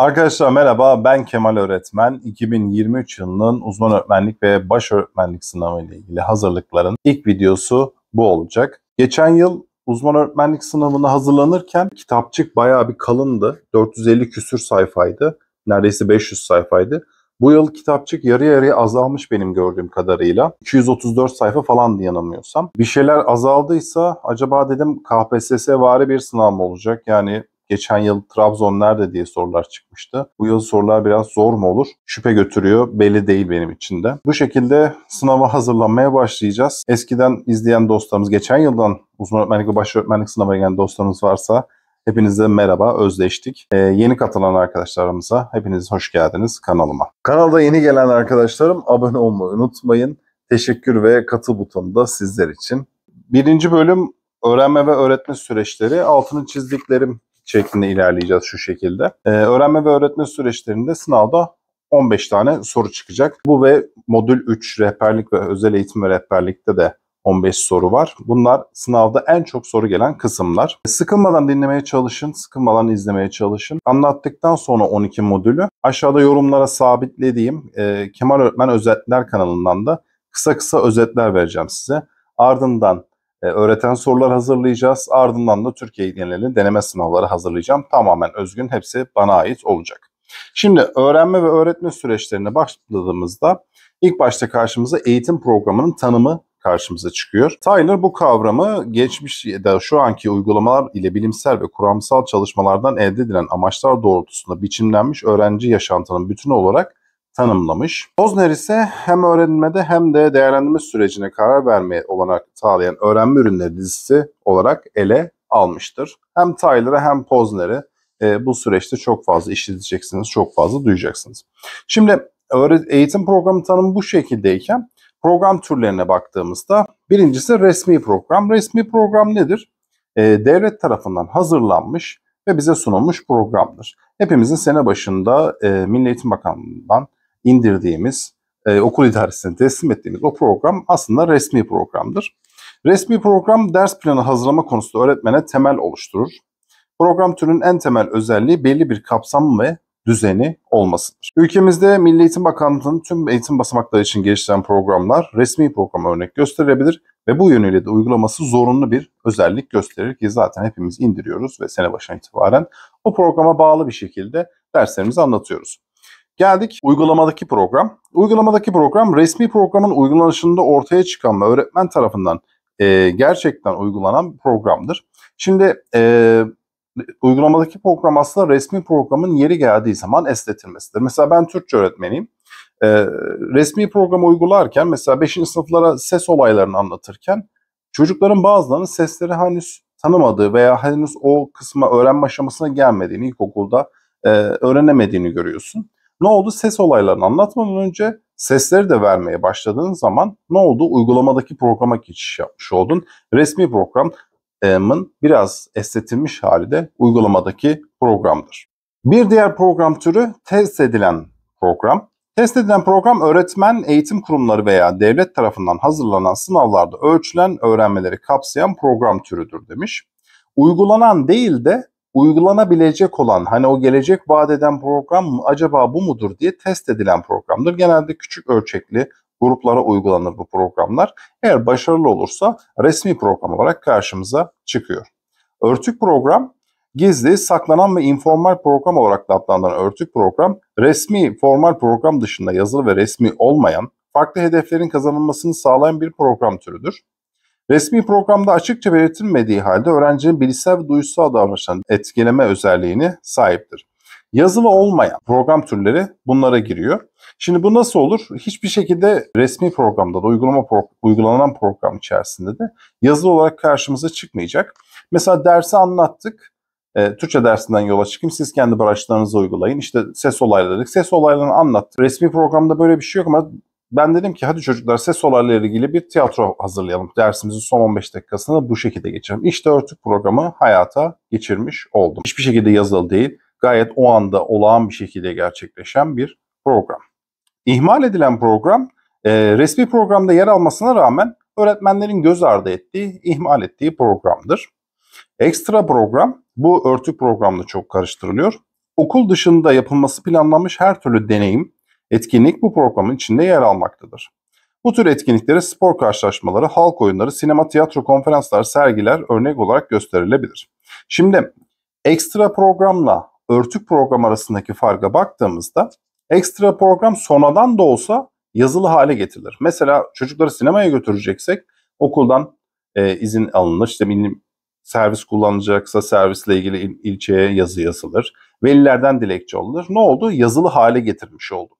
Arkadaşlar merhaba ben Kemal Öğretmen. 2023 yılının uzman öğretmenlik ve baş öğretmenlik sınavı ile ilgili hazırlıkların ilk videosu bu olacak. Geçen yıl uzman öğretmenlik sınavına hazırlanırken kitapçık bayağı bir kalındı. 450 küsür sayfaydı. Neredeyse 500 sayfaydı. Bu yıl kitapçık yarı yarıya azalmış benim gördüğüm kadarıyla. 234 sayfa falan yanılmıyorsam. Bir şeyler azaldıysa acaba dedim KPSS vari bir sınav mı olacak? Yani Geçen yıl Trabzon nerede diye sorular çıkmıştı. Bu yıl sorular biraz zor mu olur? Şüphe götürüyor. Belli değil benim için de. Bu şekilde sınava hazırlanmaya başlayacağız. Eskiden izleyen dostlarımız, geçen yıldan uzman öğretmenlik ve baş öğretmenlik sınavına gelen dostlarımız varsa Hepinize merhaba, özleştik. Ee, yeni katılan arkadaşlarımıza hepiniz hoş geldiniz kanalıma. Kanalda yeni gelen arkadaşlarım abone olmayı unutmayın. Teşekkür ve katıl butonu da sizler için. Birinci bölüm öğrenme ve öğretme süreçleri. Altını çizdiklerim şeklinde ilerleyeceğiz şu şekilde. Ee, öğrenme ve öğretme süreçlerinde sınavda 15 tane soru çıkacak. Bu ve modül 3 rehberlik ve özel eğitim ve rehberlikte de 15 soru var. Bunlar sınavda en çok soru gelen kısımlar. Sıkılmadan dinlemeye çalışın, sıkılmadan izlemeye çalışın. Anlattıktan sonra 12 modülü aşağıda yorumlara sabitlediğim e, Kemal Öğretmen Özetler kanalından da kısa kısa özetler vereceğim size. Ardından e, öğreten sorular hazırlayacağız. Ardından da Türkiye genelinde deneme sınavları hazırlayacağım. Tamamen özgün hepsi bana ait olacak. Şimdi öğrenme ve öğretme süreçlerine başladığımızda ilk başta karşımıza eğitim programının tanımı karşımıza çıkıyor. Tyler bu kavramı geçmiş ya da şu anki uygulamalar ile bilimsel ve kuramsal çalışmalardan elde edilen amaçlar doğrultusunda biçimlenmiş öğrenci yaşantının bütünü olarak tanımlamış. Posner ise hem öğrenmede hem de değerlendirme sürecine karar verme olanak sağlayan öğrenme ürünleri dizisi olarak ele almıştır. Hem Tyler'ı hem Posner'ı e, bu süreçte çok fazla işiteceksiniz, çok fazla duyacaksınız. Şimdi eğitim programı tanımı bu şekildeyken program türlerine baktığımızda birincisi resmi program. Resmi program nedir? E, devlet tarafından hazırlanmış ve bize sunulmuş programdır. Hepimizin sene başında e, Milli Eğitim Bakanlığı'ndan indirdiğimiz, e, okul idaresine teslim ettiğimiz o program aslında resmi programdır. Resmi program ders planı hazırlama konusunda öğretmene temel oluşturur. Program türünün en temel özelliği belli bir kapsam ve düzeni olmasıdır. Ülkemizde Milli Eğitim Bakanlığı'nın tüm eğitim basamakları için geliştiren programlar resmi programa örnek gösterilebilir ve bu yönüyle de uygulaması zorunlu bir özellik gösterir ki zaten hepimiz indiriyoruz ve sene başına itibaren o programa bağlı bir şekilde derslerimizi anlatıyoruz. Geldik uygulamadaki program. Uygulamadaki program resmi programın uygulanışında ortaya çıkan ve öğretmen tarafından e, gerçekten uygulanan programdır. Şimdi e, uygulamadaki program aslında resmi programın yeri geldiği zaman esnetilmesidir. Mesela ben Türkçe öğretmeniyim. E, resmi programı uygularken mesela 5. sınıflara ses olaylarını anlatırken çocukların bazılarının sesleri henüz tanımadığı veya henüz o kısma öğrenme aşamasına gelmediğini ilkokulda e, öğrenemediğini görüyorsun. Ne oldu? Ses olaylarını anlatmadan önce sesleri de vermeye başladığın zaman ne oldu? Uygulamadaki programa geçiş yapmış oldun. Resmi programın biraz estetilmiş hali de uygulamadaki programdır. Bir diğer program türü test edilen program. Test edilen program öğretmen, eğitim kurumları veya devlet tarafından hazırlanan sınavlarda ölçülen öğrenmeleri kapsayan program türüdür demiş. Uygulanan değil de uygulanabilecek olan hani o gelecek vaat eden program mı acaba bu mudur diye test edilen programdır. Genelde küçük ölçekli gruplara uygulanır bu programlar. Eğer başarılı olursa resmi program olarak karşımıza çıkıyor. Örtük program gizli, saklanan ve informal program olarak da adlandırılan örtük program resmi formal program dışında yazılı ve resmi olmayan farklı hedeflerin kazanılmasını sağlayan bir program türüdür. Resmi programda açıkça belirtilmediği halde öğrencinin bilişsel ve duygusal davranışlarını etkileme özelliğini sahiptir. Yazılı olmayan program türleri bunlara giriyor. Şimdi bu nasıl olur? Hiçbir şekilde resmi programda da uygulama pro uygulanan program içerisinde de yazılı olarak karşımıza çıkmayacak. Mesela dersi anlattık. E, Türkçe dersinden yola çıkayım. Siz kendi araçlarınızı uygulayın. İşte ses olayları dedik. Ses olaylarını anlattık. Resmi programda böyle bir şey yok ama ben dedim ki hadi çocuklar ses solarla ilgili bir tiyatro hazırlayalım. Dersimizin son 15 dakikasını bu şekilde geçirelim. İşte örtük programı hayata geçirmiş oldum. Hiçbir şekilde yazılı değil. Gayet o anda olağan bir şekilde gerçekleşen bir program. İhmal edilen program e, resmi programda yer almasına rağmen öğretmenlerin göz ardı ettiği, ihmal ettiği programdır. Ekstra program bu örtük programla çok karıştırılıyor. Okul dışında yapılması planlanmış her türlü deneyim, etkinlik bu programın içinde yer almaktadır. Bu tür etkinliklere spor karşılaşmaları, halk oyunları, sinema, tiyatro, konferanslar, sergiler örnek olarak gösterilebilir. Şimdi ekstra programla örtük program arasındaki farka baktığımızda ekstra program sonradan da olsa yazılı hale getirilir. Mesela çocukları sinemaya götüreceksek okuldan e, izin alınır. İşte benim servis kullanacaksa servisle ilgili il, ilçeye yazı yazılır. Velilerden dilekçe alınır. Ne oldu? Yazılı hale getirmiş oldu.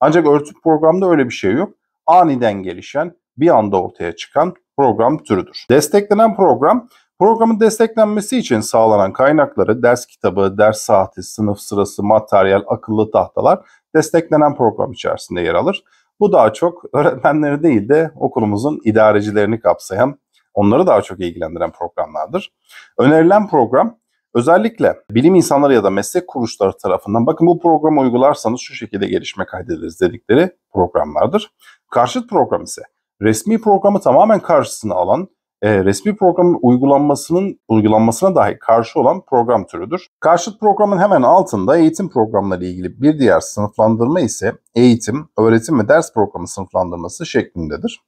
Ancak örtük programda öyle bir şey yok. Aniden gelişen, bir anda ortaya çıkan program türüdür. Desteklenen program, programın desteklenmesi için sağlanan kaynakları, ders kitabı, ders saati, sınıf sırası, materyal, akıllı tahtalar desteklenen program içerisinde yer alır. Bu daha çok öğretmenleri değil de okulumuzun idarecilerini kapsayan, onları daha çok ilgilendiren programlardır. Önerilen program Özellikle bilim insanları ya da meslek kuruluşları tarafından bakın bu programı uygularsanız şu şekilde gelişme kaydederiz dedikleri programlardır. Karşıt program ise resmi programı tamamen karşısına alan e, resmi programın uygulanmasının uygulanmasına dahi karşı olan program türüdür. Karşıt programın hemen altında eğitim programları ilgili bir diğer sınıflandırma ise eğitim, öğretim ve ders programı sınıflandırması şeklindedir.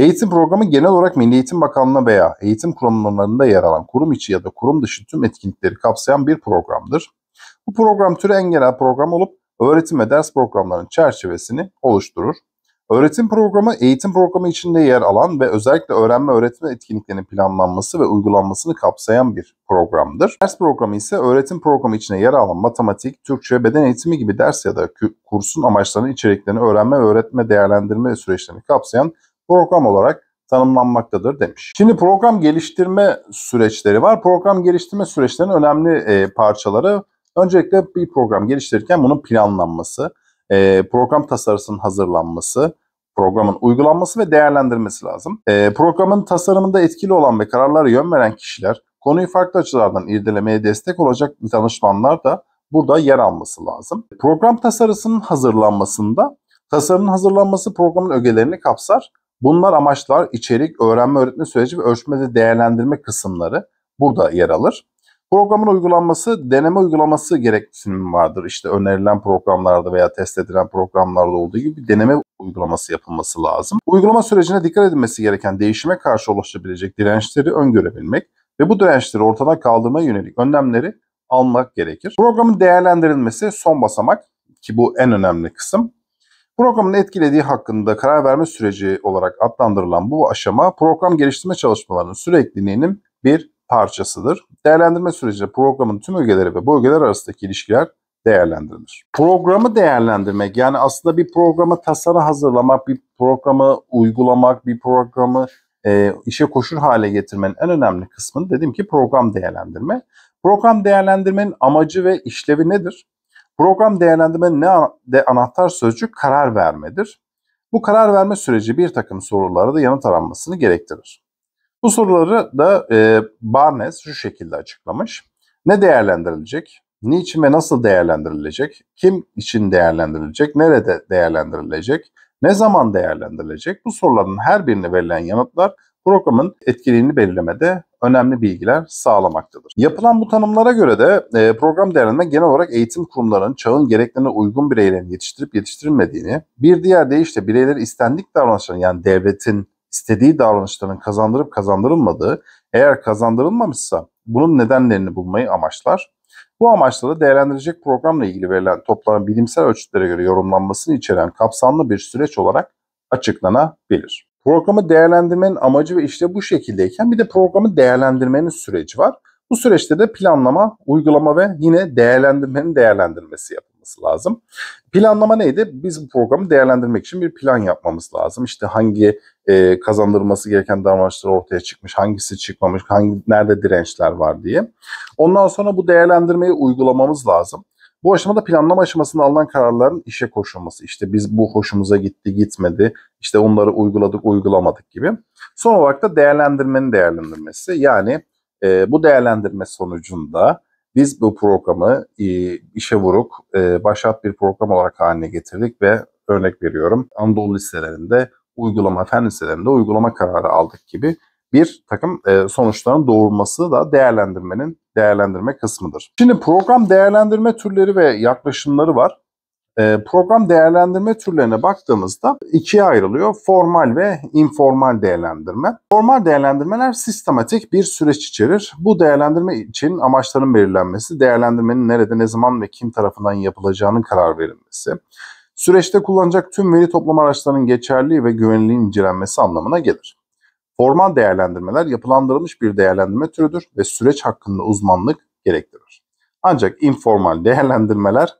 Eğitim programı genel olarak Milli Eğitim Bakanlığı veya eğitim kurumlarında yer alan kurum içi ya da kurum dışı tüm etkinlikleri kapsayan bir programdır. Bu program türü en genel program olup öğretim ve ders programlarının çerçevesini oluşturur. Öğretim programı, eğitim programı içinde yer alan ve özellikle öğrenme öğretme etkinliklerinin planlanması ve uygulanmasını kapsayan bir programdır. Ders programı ise öğretim programı içinde yer alan matematik, Türkçe, beden eğitimi gibi ders ya da kursun amaçlarını, içeriklerini, öğrenme öğretme değerlendirme süreçlerini kapsayan program olarak tanımlanmaktadır demiş. Şimdi program geliştirme süreçleri var. Program geliştirme süreçlerinin önemli e, parçaları öncelikle bir program geliştirirken bunun planlanması, e, program tasarısının hazırlanması, programın uygulanması ve değerlendirmesi lazım. E, programın tasarımında etkili olan ve kararlara yön veren kişiler, konuyu farklı açılardan irdelemeye destek olacak danışmanlar da burada yer alması lazım. Program tasarısının hazırlanmasında, tasarımın hazırlanması programın ögelerini kapsar Bunlar amaçlar, içerik, öğrenme, öğretme süreci ve ölçme ve değerlendirme kısımları burada yer alır. Programın uygulanması, deneme uygulaması gereksinimi vardır. İşte önerilen programlarda veya test edilen programlarda olduğu gibi bir deneme uygulaması yapılması lazım. Uygulama sürecine dikkat edilmesi gereken değişime karşı oluşabilecek dirençleri öngörebilmek ve bu dirençleri ortadan kaldırmaya yönelik önlemleri almak gerekir. Programın değerlendirilmesi son basamak ki bu en önemli kısım. Programın etkilediği hakkında karar verme süreci olarak adlandırılan bu aşama program geliştirme çalışmalarının sürekliliğinin bir parçasıdır. Değerlendirme sürecinde programın tüm ögeleri ve bölgeler arasındaki ilişkiler değerlendirilir. Programı değerlendirmek yani aslında bir programı tasarı hazırlamak, bir programı uygulamak, bir programı e, işe koşur hale getirmenin en önemli kısmını dedim ki program değerlendirme. Program değerlendirmenin amacı ve işlevi nedir? Program değerlendirme ne de anahtar sözcük karar vermedir. Bu karar verme süreci bir takım sorulara da yanıt aranmasını gerektirir. Bu soruları da e, Barnes şu şekilde açıklamış. Ne değerlendirilecek? Niçin ve nasıl değerlendirilecek? Kim için değerlendirilecek? Nerede değerlendirilecek? Ne zaman değerlendirilecek? Bu soruların her birine verilen yanıtlar programın etkiliğini belirlemede önemli bilgiler sağlamaktadır. Yapılan bu tanımlara göre de e, program değerlendirme genel olarak eğitim kurumlarının çağın gereklerine uygun bireylerin yetiştirip yetiştirilmediğini, bir diğer deyişle bireyleri istendik davranışların yani devletin istediği davranışların kazandırıp kazandırılmadığı, eğer kazandırılmamışsa bunun nedenlerini bulmayı amaçlar. Bu amaçları değerlendirecek programla ilgili verilen topların bilimsel ölçütlere göre yorumlanmasını içeren kapsamlı bir süreç olarak açıklanabilir. Programı değerlendirmenin amacı ve işte bu şekildeyken bir de programı değerlendirmenin süreci var. Bu süreçte de planlama, uygulama ve yine değerlendirmenin değerlendirmesi yapılması lazım. Planlama neydi? Biz bu programı değerlendirmek için bir plan yapmamız lazım. İşte hangi e, kazandırılması gereken davranışlar ortaya çıkmış, hangisi çıkmamış, hangi nerede dirençler var diye. Ondan sonra bu değerlendirmeyi uygulamamız lazım. Bu aşamada planlama aşamasında alınan kararların işe koşulması. İşte biz bu hoşumuza gitti, gitmedi. İşte onları uyguladık, uygulamadık gibi. Son olarak da değerlendirmenin değerlendirmesi. Yani e, bu değerlendirme sonucunda biz bu programı e, işe vuruk e, başat bir program olarak haline getirdik ve örnek veriyorum Anadolu liselerinde uygulama, fen liselerinde uygulama kararı aldık gibi bir takım e, sonuçların doğurması da değerlendirmenin değerlendirme kısmıdır. Şimdi program değerlendirme türleri ve yaklaşımları var. E, program değerlendirme türlerine baktığımızda ikiye ayrılıyor. Formal ve informal değerlendirme. Formal değerlendirmeler sistematik bir süreç içerir. Bu değerlendirme için amaçların belirlenmesi, değerlendirmenin nerede, ne zaman ve kim tarafından yapılacağının karar verilmesi, süreçte kullanacak tüm veri toplama araçlarının geçerli ve güvenilirliğinin incelenmesi anlamına gelir. Formal değerlendirmeler yapılandırılmış bir değerlendirme türüdür ve süreç hakkında uzmanlık gerektirir. Ancak informal değerlendirmeler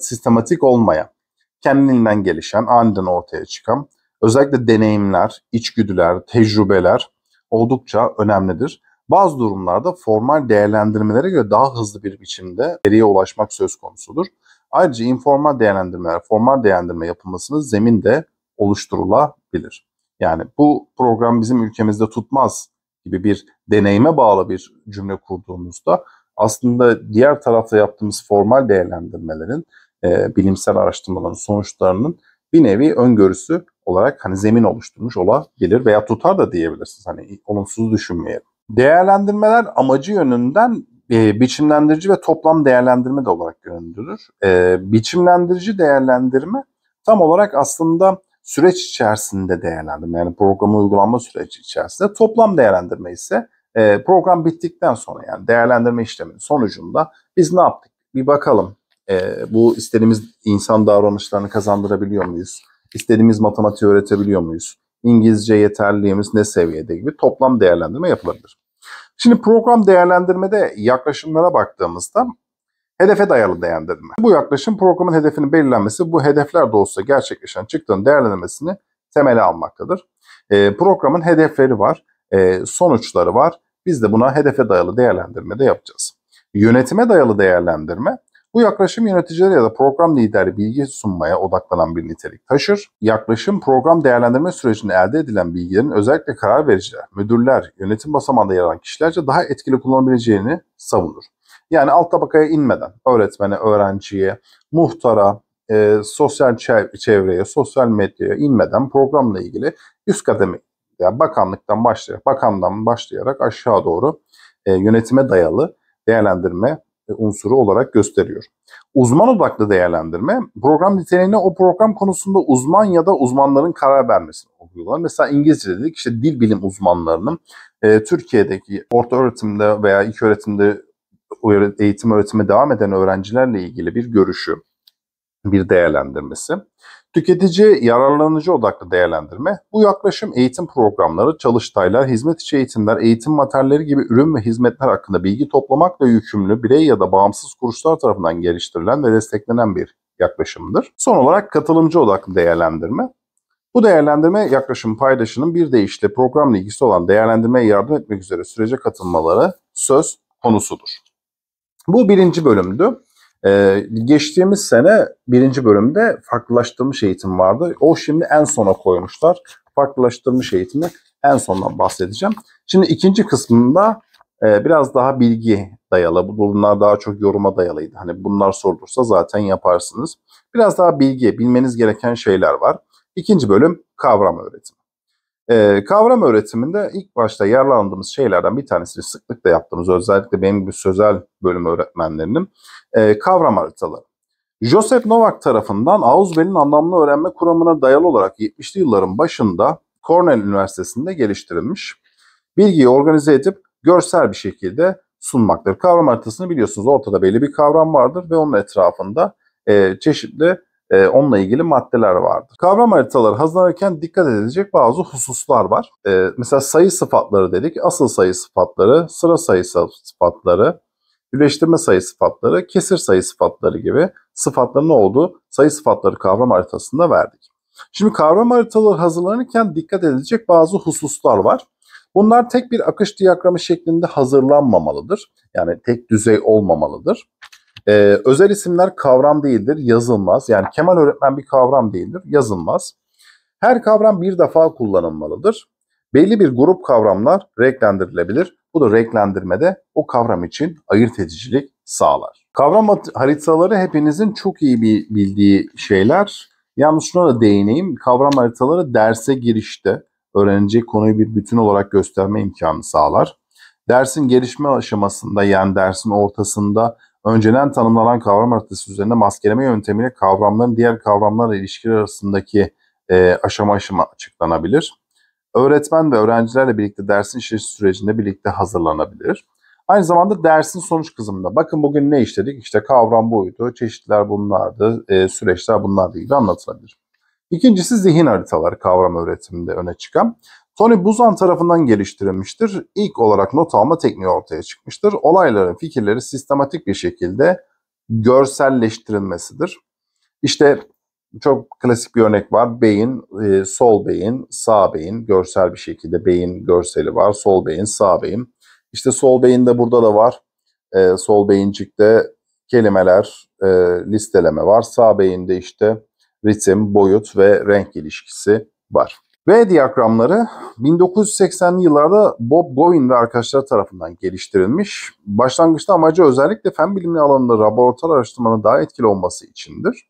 sistematik olmaya, kendiliğinden gelişen, aniden ortaya çıkan, özellikle deneyimler, içgüdüler, tecrübeler oldukça önemlidir. Bazı durumlarda formal değerlendirmelere göre daha hızlı bir biçimde veriye ulaşmak söz konusudur. Ayrıca informal değerlendirmeler, formal değerlendirme yapılmasının zemin de oluşturulabilir. Yani bu program bizim ülkemizde tutmaz gibi bir deneyime bağlı bir cümle kurduğumuzda aslında diğer tarafta yaptığımız formal değerlendirmelerin, e, bilimsel araştırmaların sonuçlarının bir nevi öngörüsü olarak hani zemin oluşturmuş olabilir veya tutar da diyebilirsiniz. Hani olumsuz düşünmeyelim. Değerlendirmeler amacı yönünden e, biçimlendirici ve toplam değerlendirme de olarak göründürür. E, biçimlendirici değerlendirme tam olarak aslında süreç içerisinde değerlendirme yani programı uygulanma süreci içerisinde toplam değerlendirme ise e, program bittikten sonra yani değerlendirme işleminin sonucunda biz ne yaptık? Bir bakalım e, bu istediğimiz insan davranışlarını kazandırabiliyor muyuz? İstediğimiz matematiği öğretebiliyor muyuz? İngilizce yeterliliğimiz ne seviyede gibi toplam değerlendirme yapılabilir. Şimdi program değerlendirmede yaklaşımlara baktığımızda hedefe dayalı değerlendirme. Bu yaklaşım programın hedefinin belirlenmesi bu hedefler doğrultusunda gerçekleşen çıktının değerlendirmesini temele almaktadır. E, programın hedefleri var, e, sonuçları var. Biz de buna hedefe dayalı değerlendirme de yapacağız. Yönetime dayalı değerlendirme, bu yaklaşım yöneticilere ya da program lideri bilgi sunmaya odaklanan bir nitelik taşır. Yaklaşım program değerlendirme sürecinde elde edilen bilgilerin özellikle karar vericiler, müdürler, yönetim basamağında yer alan kişilerce daha etkili kullanabileceğini savunur. Yani alt tabakaya inmeden öğretmene, öğrenciye, muhtara, e, sosyal çevreye, sosyal medyaya inmeden programla ilgili üst kademe yani bakanlıktan başlayarak, bakandan başlayarak aşağı doğru e, yönetime dayalı değerlendirme e, unsuru olarak gösteriyor. Uzman odaklı değerlendirme program niteliğine o program konusunda uzman ya da uzmanların karar vermesini okuyorlar. Mesela İngilizce dedik işte dil bilim uzmanlarının e, Türkiye'deki orta öğretimde veya ilk öğretimde eğitim öğretime devam eden öğrencilerle ilgili bir görüşü, bir değerlendirmesi. Tüketici yararlanıcı odaklı değerlendirme. Bu yaklaşım eğitim programları, çalıştaylar, hizmet içi eğitimler, eğitim materyalleri gibi ürün ve hizmetler hakkında bilgi toplamakla yükümlü birey ya da bağımsız kuruluşlar tarafından geliştirilen ve desteklenen bir yaklaşımdır. Son olarak katılımcı odaklı değerlendirme. Bu değerlendirme yaklaşım paydaşının bir deyişle programla ilgisi olan değerlendirmeye yardım etmek üzere sürece katılmaları söz konusudur. Bu birinci bölümdü. Ee, geçtiğimiz sene birinci bölümde farklılaştırmış eğitim vardı. O şimdi en sona koymuşlar. Farklılaştırılmış eğitimi en sondan bahsedeceğim. Şimdi ikinci kısmında e, biraz daha bilgi dayalı. Bunlar daha çok yoruma dayalıydı. Hani bunlar sorulursa zaten yaparsınız. Biraz daha bilgi, bilmeniz gereken şeyler var. İkinci bölüm kavram öğretimi. E, kavram öğretiminde ilk başta yararlandığımız şeylerden bir tanesini sıklıkla yaptığımız özellikle benim gibi sözel bölüm öğretmenlerinin e, kavram haritaları. Joseph Novak tarafından Auswell'in anlamlı öğrenme kuramına dayalı olarak 70'li yılların başında Cornell Üniversitesi'nde geliştirilmiş. Bilgiyi organize edip görsel bir şekilde sunmaktır. Kavram haritasını biliyorsunuz ortada belli bir kavram vardır ve onun etrafında e, çeşitli e, onunla ilgili maddeler vardır. Kavram haritaları hazırlarken dikkat edilecek bazı hususlar var. E, mesela sayı sıfatları dedik. Asıl sayı sıfatları, sıra sayı sıfatları, birleştirme sayı sıfatları, kesir sayı sıfatları gibi sıfatların olduğu sayı sıfatları kavram haritasında verdik. Şimdi kavram haritaları hazırlanırken dikkat edilecek bazı hususlar var. Bunlar tek bir akış diyagramı şeklinde hazırlanmamalıdır. Yani tek düzey olmamalıdır. Ee, özel isimler kavram değildir, yazılmaz. Yani Kemal öğretmen bir kavram değildir, yazılmaz. Her kavram bir defa kullanılmalıdır. Belli bir grup kavramlar renklendirilebilir. Bu da renklendirmede o kavram için ayırt edicilik sağlar. Kavram haritaları hepinizin çok iyi bir bildiği şeyler. Yalnız şuna da değineyim. Kavram haritaları derse girişte öğrenci konuyu bir bütün olarak gösterme imkanı sağlar. Dersin gelişme aşamasında yani dersin ortasında önceden tanımlanan kavram haritası üzerinde maskeleme yöntemiyle kavramların diğer kavramlarla ilişkiler arasındaki e, aşama aşama açıklanabilir. Öğretmen ve öğrencilerle birlikte dersin işleyiş sürecinde birlikte hazırlanabilir. Aynı zamanda dersin sonuç kısmında. Bakın bugün ne işledik? İşte kavram buydu, çeşitler bunlardı, e, süreçler bunlardı gibi anlatılabilir. İkincisi zihin haritaları kavram öğretiminde öne çıkan. Tony Buzan tarafından geliştirilmiştir. İlk olarak not alma tekniği ortaya çıkmıştır. Olayların fikirleri sistematik bir şekilde görselleştirilmesidir. İşte çok klasik bir örnek var. Beyin, e, sol beyin, sağ beyin görsel bir şekilde beyin görseli var. Sol beyin, sağ beyin. İşte sol beyinde burada da var. E, sol beyincikte kelimeler, e, listeleme var. Sağ beyinde işte ritim, boyut ve renk ilişkisi var. V diyagramları 1980'li yıllarda Bob Goin ve arkadaşları tarafından geliştirilmiş. Başlangıçta amacı özellikle fen bilimleri alanında laboratuvar araştırmanın daha etkili olması içindir.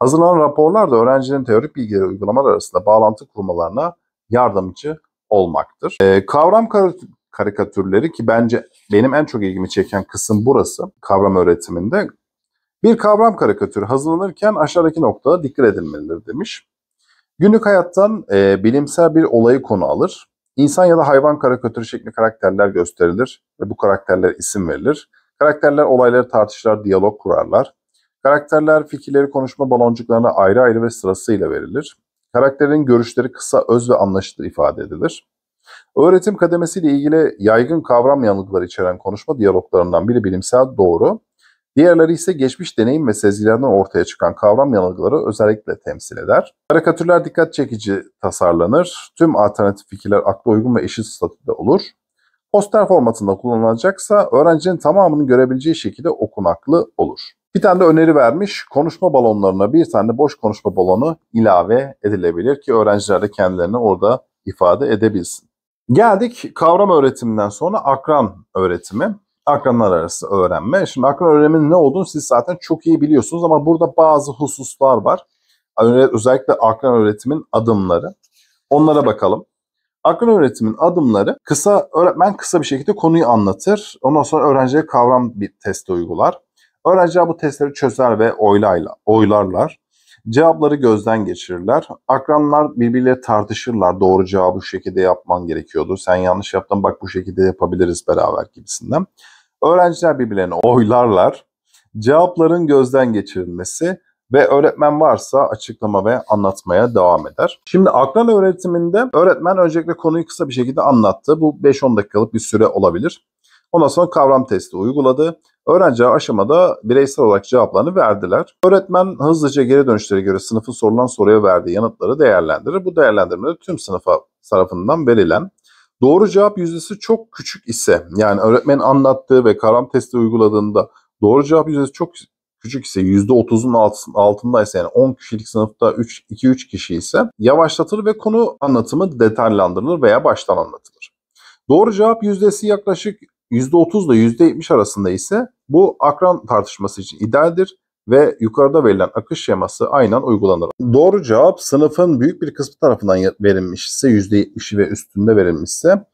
Hazırlanan raporlar da öğrencilerin teorik bilgileri uygulamalar arasında bağlantı kurmalarına yardımcı olmaktır. Ee, kavram kar karikatürleri ki bence benim en çok ilgimi çeken kısım burası kavram öğretiminde. Bir kavram karikatürü hazırlanırken aşağıdaki noktada dikkat edilmelidir demiş. Günlük hayattan e, bilimsel bir olayı konu alır. İnsan ya da hayvan karikatürü şekli karakterler gösterilir ve bu karakterler isim verilir. Karakterler olayları tartışırlar, diyalog kurarlar. Karakterler fikirleri konuşma baloncuklarına ayrı ayrı ve sırasıyla verilir. Karakterin görüşleri kısa, öz ve anlaşılır ifade edilir. Öğretim kademesiyle ilgili yaygın kavram yanılgıları içeren konuşma diyaloglarından biri bilimsel doğru, Diğerleri ise geçmiş deneyim ve sezgilerden ortaya çıkan kavram yanılgıları özellikle temsil eder. Karikatürler dikkat çekici tasarlanır. Tüm alternatif fikirler akla uygun ve eşit statüde olur. Poster formatında kullanılacaksa öğrencinin tamamını görebileceği şekilde okunaklı olur. Bir tane de öneri vermiş. Konuşma balonlarına bir tane boş konuşma balonu ilave edilebilir ki öğrenciler de kendilerini orada ifade edebilsin. Geldik kavram öğretiminden sonra akran öğretimi akranlar arası öğrenme. Şimdi akran öğrenmenin ne olduğunu siz zaten çok iyi biliyorsunuz ama burada bazı hususlar var. Özellikle akran öğretimin adımları. Onlara bakalım. Akran öğretimin adımları kısa öğretmen kısa bir şekilde konuyu anlatır. Ondan sonra öğrenciye kavram bir testi uygular. Öğrenciler bu testleri çözer ve oylayla, oylarlar. Cevapları gözden geçirirler. Akranlar birbirleriyle tartışırlar. Doğru cevabı şu şekilde yapman gerekiyordu. Sen yanlış yaptın bak bu şekilde yapabiliriz beraber gibisinden. Öğrenciler birbirlerine oylarlar. Cevapların gözden geçirilmesi ve öğretmen varsa açıklama ve anlatmaya devam eder. Şimdi akran öğretiminde öğretmen öncelikle konuyu kısa bir şekilde anlattı. Bu 5-10 dakikalık bir süre olabilir. Ondan sonra kavram testi uyguladı. Öğrenci aşamada bireysel olarak cevaplarını verdiler. Öğretmen hızlıca geri dönüşlere göre sınıfın sorulan soruya verdiği yanıtları değerlendirir. Bu değerlendirmede tüm sınıfa tarafından verilen doğru cevap yüzdesi çok küçük ise yani öğretmen anlattığı ve kavram testi uyguladığında doğru cevap yüzdesi çok küçük ise %30'un altındaysa yani 10 kişilik sınıfta 2-3 kişi ise yavaşlatılır ve konu anlatımı detaylandırılır veya baştan anlatılır. Doğru cevap yüzdesi yaklaşık %30 ile %70 arasında ise bu akran tartışması için idealdir ve yukarıda verilen akış şeması aynen uygulanır. Doğru cevap sınıfın büyük bir kısmı tarafından verilmiş ise %70'i ve üstünde verilmişse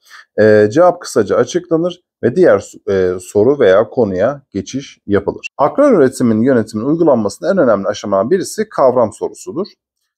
e, cevap kısaca açıklanır ve diğer e, soru veya konuya geçiş yapılır. Akran üretimin yönetimin uygulanmasının en önemli aşamalarından birisi kavram sorusudur.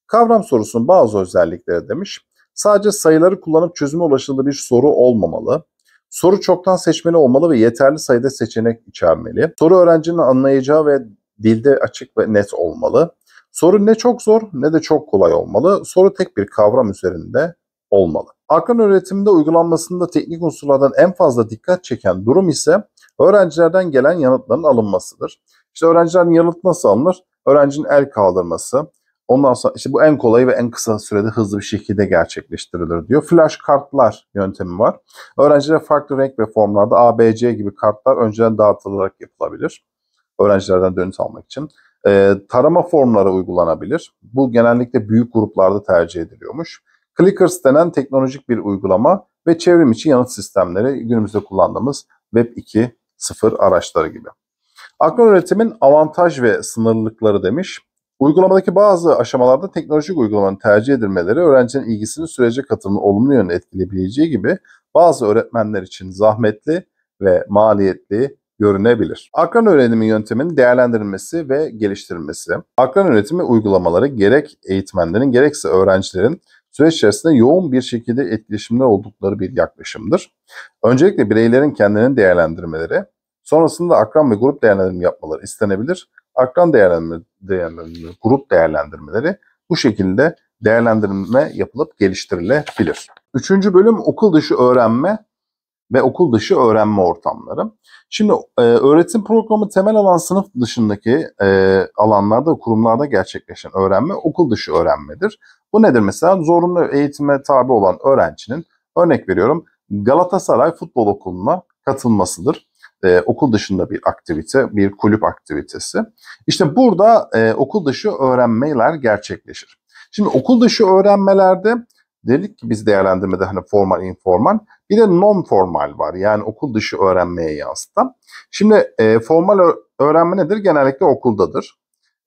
Kavram sorusunun bazı özellikleri demiş. Sadece sayıları kullanıp çözüme ulaşıldığı bir soru olmamalı. Soru çoktan seçmeli olmalı ve yeterli sayıda seçenek içermeli. Soru öğrencinin anlayacağı ve dilde açık ve net olmalı. Soru ne çok zor ne de çok kolay olmalı. Soru tek bir kavram üzerinde olmalı. Akran öğretiminde uygulanmasında teknik unsurlardan en fazla dikkat çeken durum ise öğrencilerden gelen yanıtların alınmasıdır. İşte öğrencilerin yanıt nasıl alınır? Öğrencinin el kaldırması, Ondan sonra işte bu en kolayı ve en kısa sürede hızlı bir şekilde gerçekleştirilir diyor. Flash kartlar yöntemi var. Öğrencilere farklı renk ve formlarda ABC gibi kartlar önceden dağıtılarak yapılabilir. Öğrencilerden dönüt almak için. E, tarama formları uygulanabilir. Bu genellikle büyük gruplarda tercih ediliyormuş. Clickers denen teknolojik bir uygulama ve çevrim içi yanıt sistemleri günümüzde kullandığımız Web 2.0 araçları gibi. Akran üretimin avantaj ve sınırlılıkları demiş. Uygulamadaki bazı aşamalarda teknolojik uygulamanın tercih edilmeleri öğrencinin ilgisini sürece katılımını olumlu yönde etkileyebileceği gibi bazı öğretmenler için zahmetli ve maliyetli görünebilir. Akran öğrenimi yönteminin değerlendirilmesi ve geliştirilmesi. Akran öğretimi uygulamaları gerek eğitmenlerin gerekse öğrencilerin süreç içerisinde yoğun bir şekilde etkileşimde oldukları bir yaklaşımdır. Öncelikle bireylerin kendilerini değerlendirmeleri, sonrasında akran ve grup değerlendirme yapmaları istenebilir akran değerlendirme, değerlendirme, grup değerlendirmeleri bu şekilde değerlendirme yapılıp geliştirilebilir. Üçüncü bölüm okul dışı öğrenme ve okul dışı öğrenme ortamları. Şimdi e, öğretim programı temel alan sınıf dışındaki e, alanlarda, kurumlarda gerçekleşen öğrenme okul dışı öğrenmedir. Bu nedir mesela? Zorunlu eğitime tabi olan öğrencinin örnek veriyorum Galatasaray Futbol Okulu'na katılmasıdır e, okul dışında bir aktivite, bir kulüp aktivitesi. İşte burada e, okul dışı öğrenmeler gerçekleşir. Şimdi okul dışı öğrenmelerde dedik ki biz değerlendirmede hani formal informal bir de non formal var yani okul dışı öğrenmeye yansıtan. Şimdi e, formal öğrenme nedir? Genellikle okuldadır.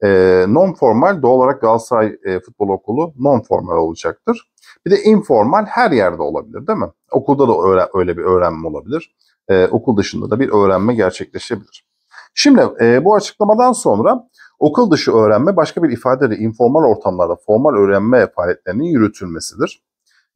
E, non formal doğal olarak Galatasaray e, Futbol Okulu non formal olacaktır. Bir de informal her yerde olabilir değil mi? Okulda da öyle, öyle bir öğrenme olabilir e, okul dışında da bir öğrenme gerçekleşebilir. Şimdi e, bu açıklamadan sonra okul dışı öğrenme başka bir ifadeyle informal ortamlarda formal öğrenme faaliyetlerinin yürütülmesidir.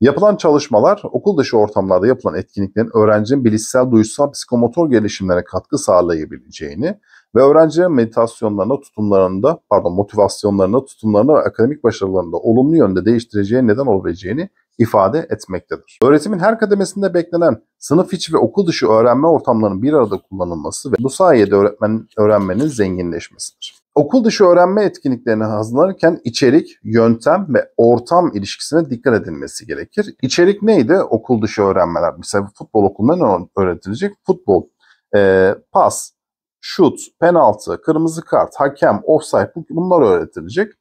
Yapılan çalışmalar okul dışı ortamlarda yapılan etkinliklerin öğrencinin bilişsel, duysal, psikomotor gelişimlere katkı sağlayabileceğini ve öğrencilerin meditasyonlarına, tutumlarında, pardon motivasyonlarına, tutumlarına ve akademik başarılarında olumlu yönde değiştireceği neden olabileceğini ifade etmektedir. Öğretimin her kademesinde beklenen sınıf içi ve okul dışı öğrenme ortamlarının bir arada kullanılması ve bu sayede öğretmen, öğrenmenin zenginleşmesidir. Okul dışı öğrenme etkinliklerini hazırlarken içerik, yöntem ve ortam ilişkisine dikkat edilmesi gerekir. İçerik neydi? Okul dışı öğrenmeler. Mesela futbol okulunda ne öğretilecek? Futbol, e, pas, şut, penaltı, kırmızı kart, hakem, offside bunlar öğretilecek.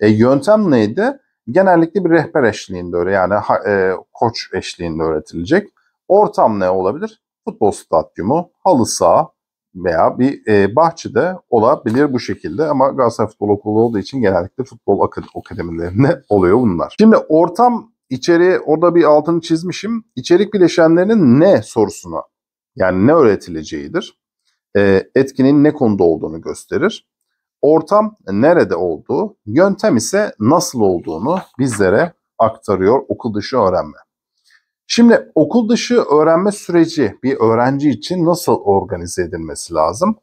E, yöntem neydi? genellikle bir rehber eşliğinde öyle yani e, koç eşliğinde öğretilecek. Ortam ne olabilir? Futbol stadyumu, halı saha veya bir e, bahçede olabilir bu şekilde ama Galatasaray Futbol Okulu olduğu için genellikle futbol akademilerinde oluyor bunlar. Şimdi ortam içeriği orada bir altını çizmişim. İçerik bileşenlerinin ne sorusunu, yani ne öğretileceğidir. E, etkinin ne konuda olduğunu gösterir ortam nerede olduğu, yöntem ise nasıl olduğunu bizlere aktarıyor okul dışı öğrenme. Şimdi okul dışı öğrenme süreci bir öğrenci için nasıl organize edilmesi lazım?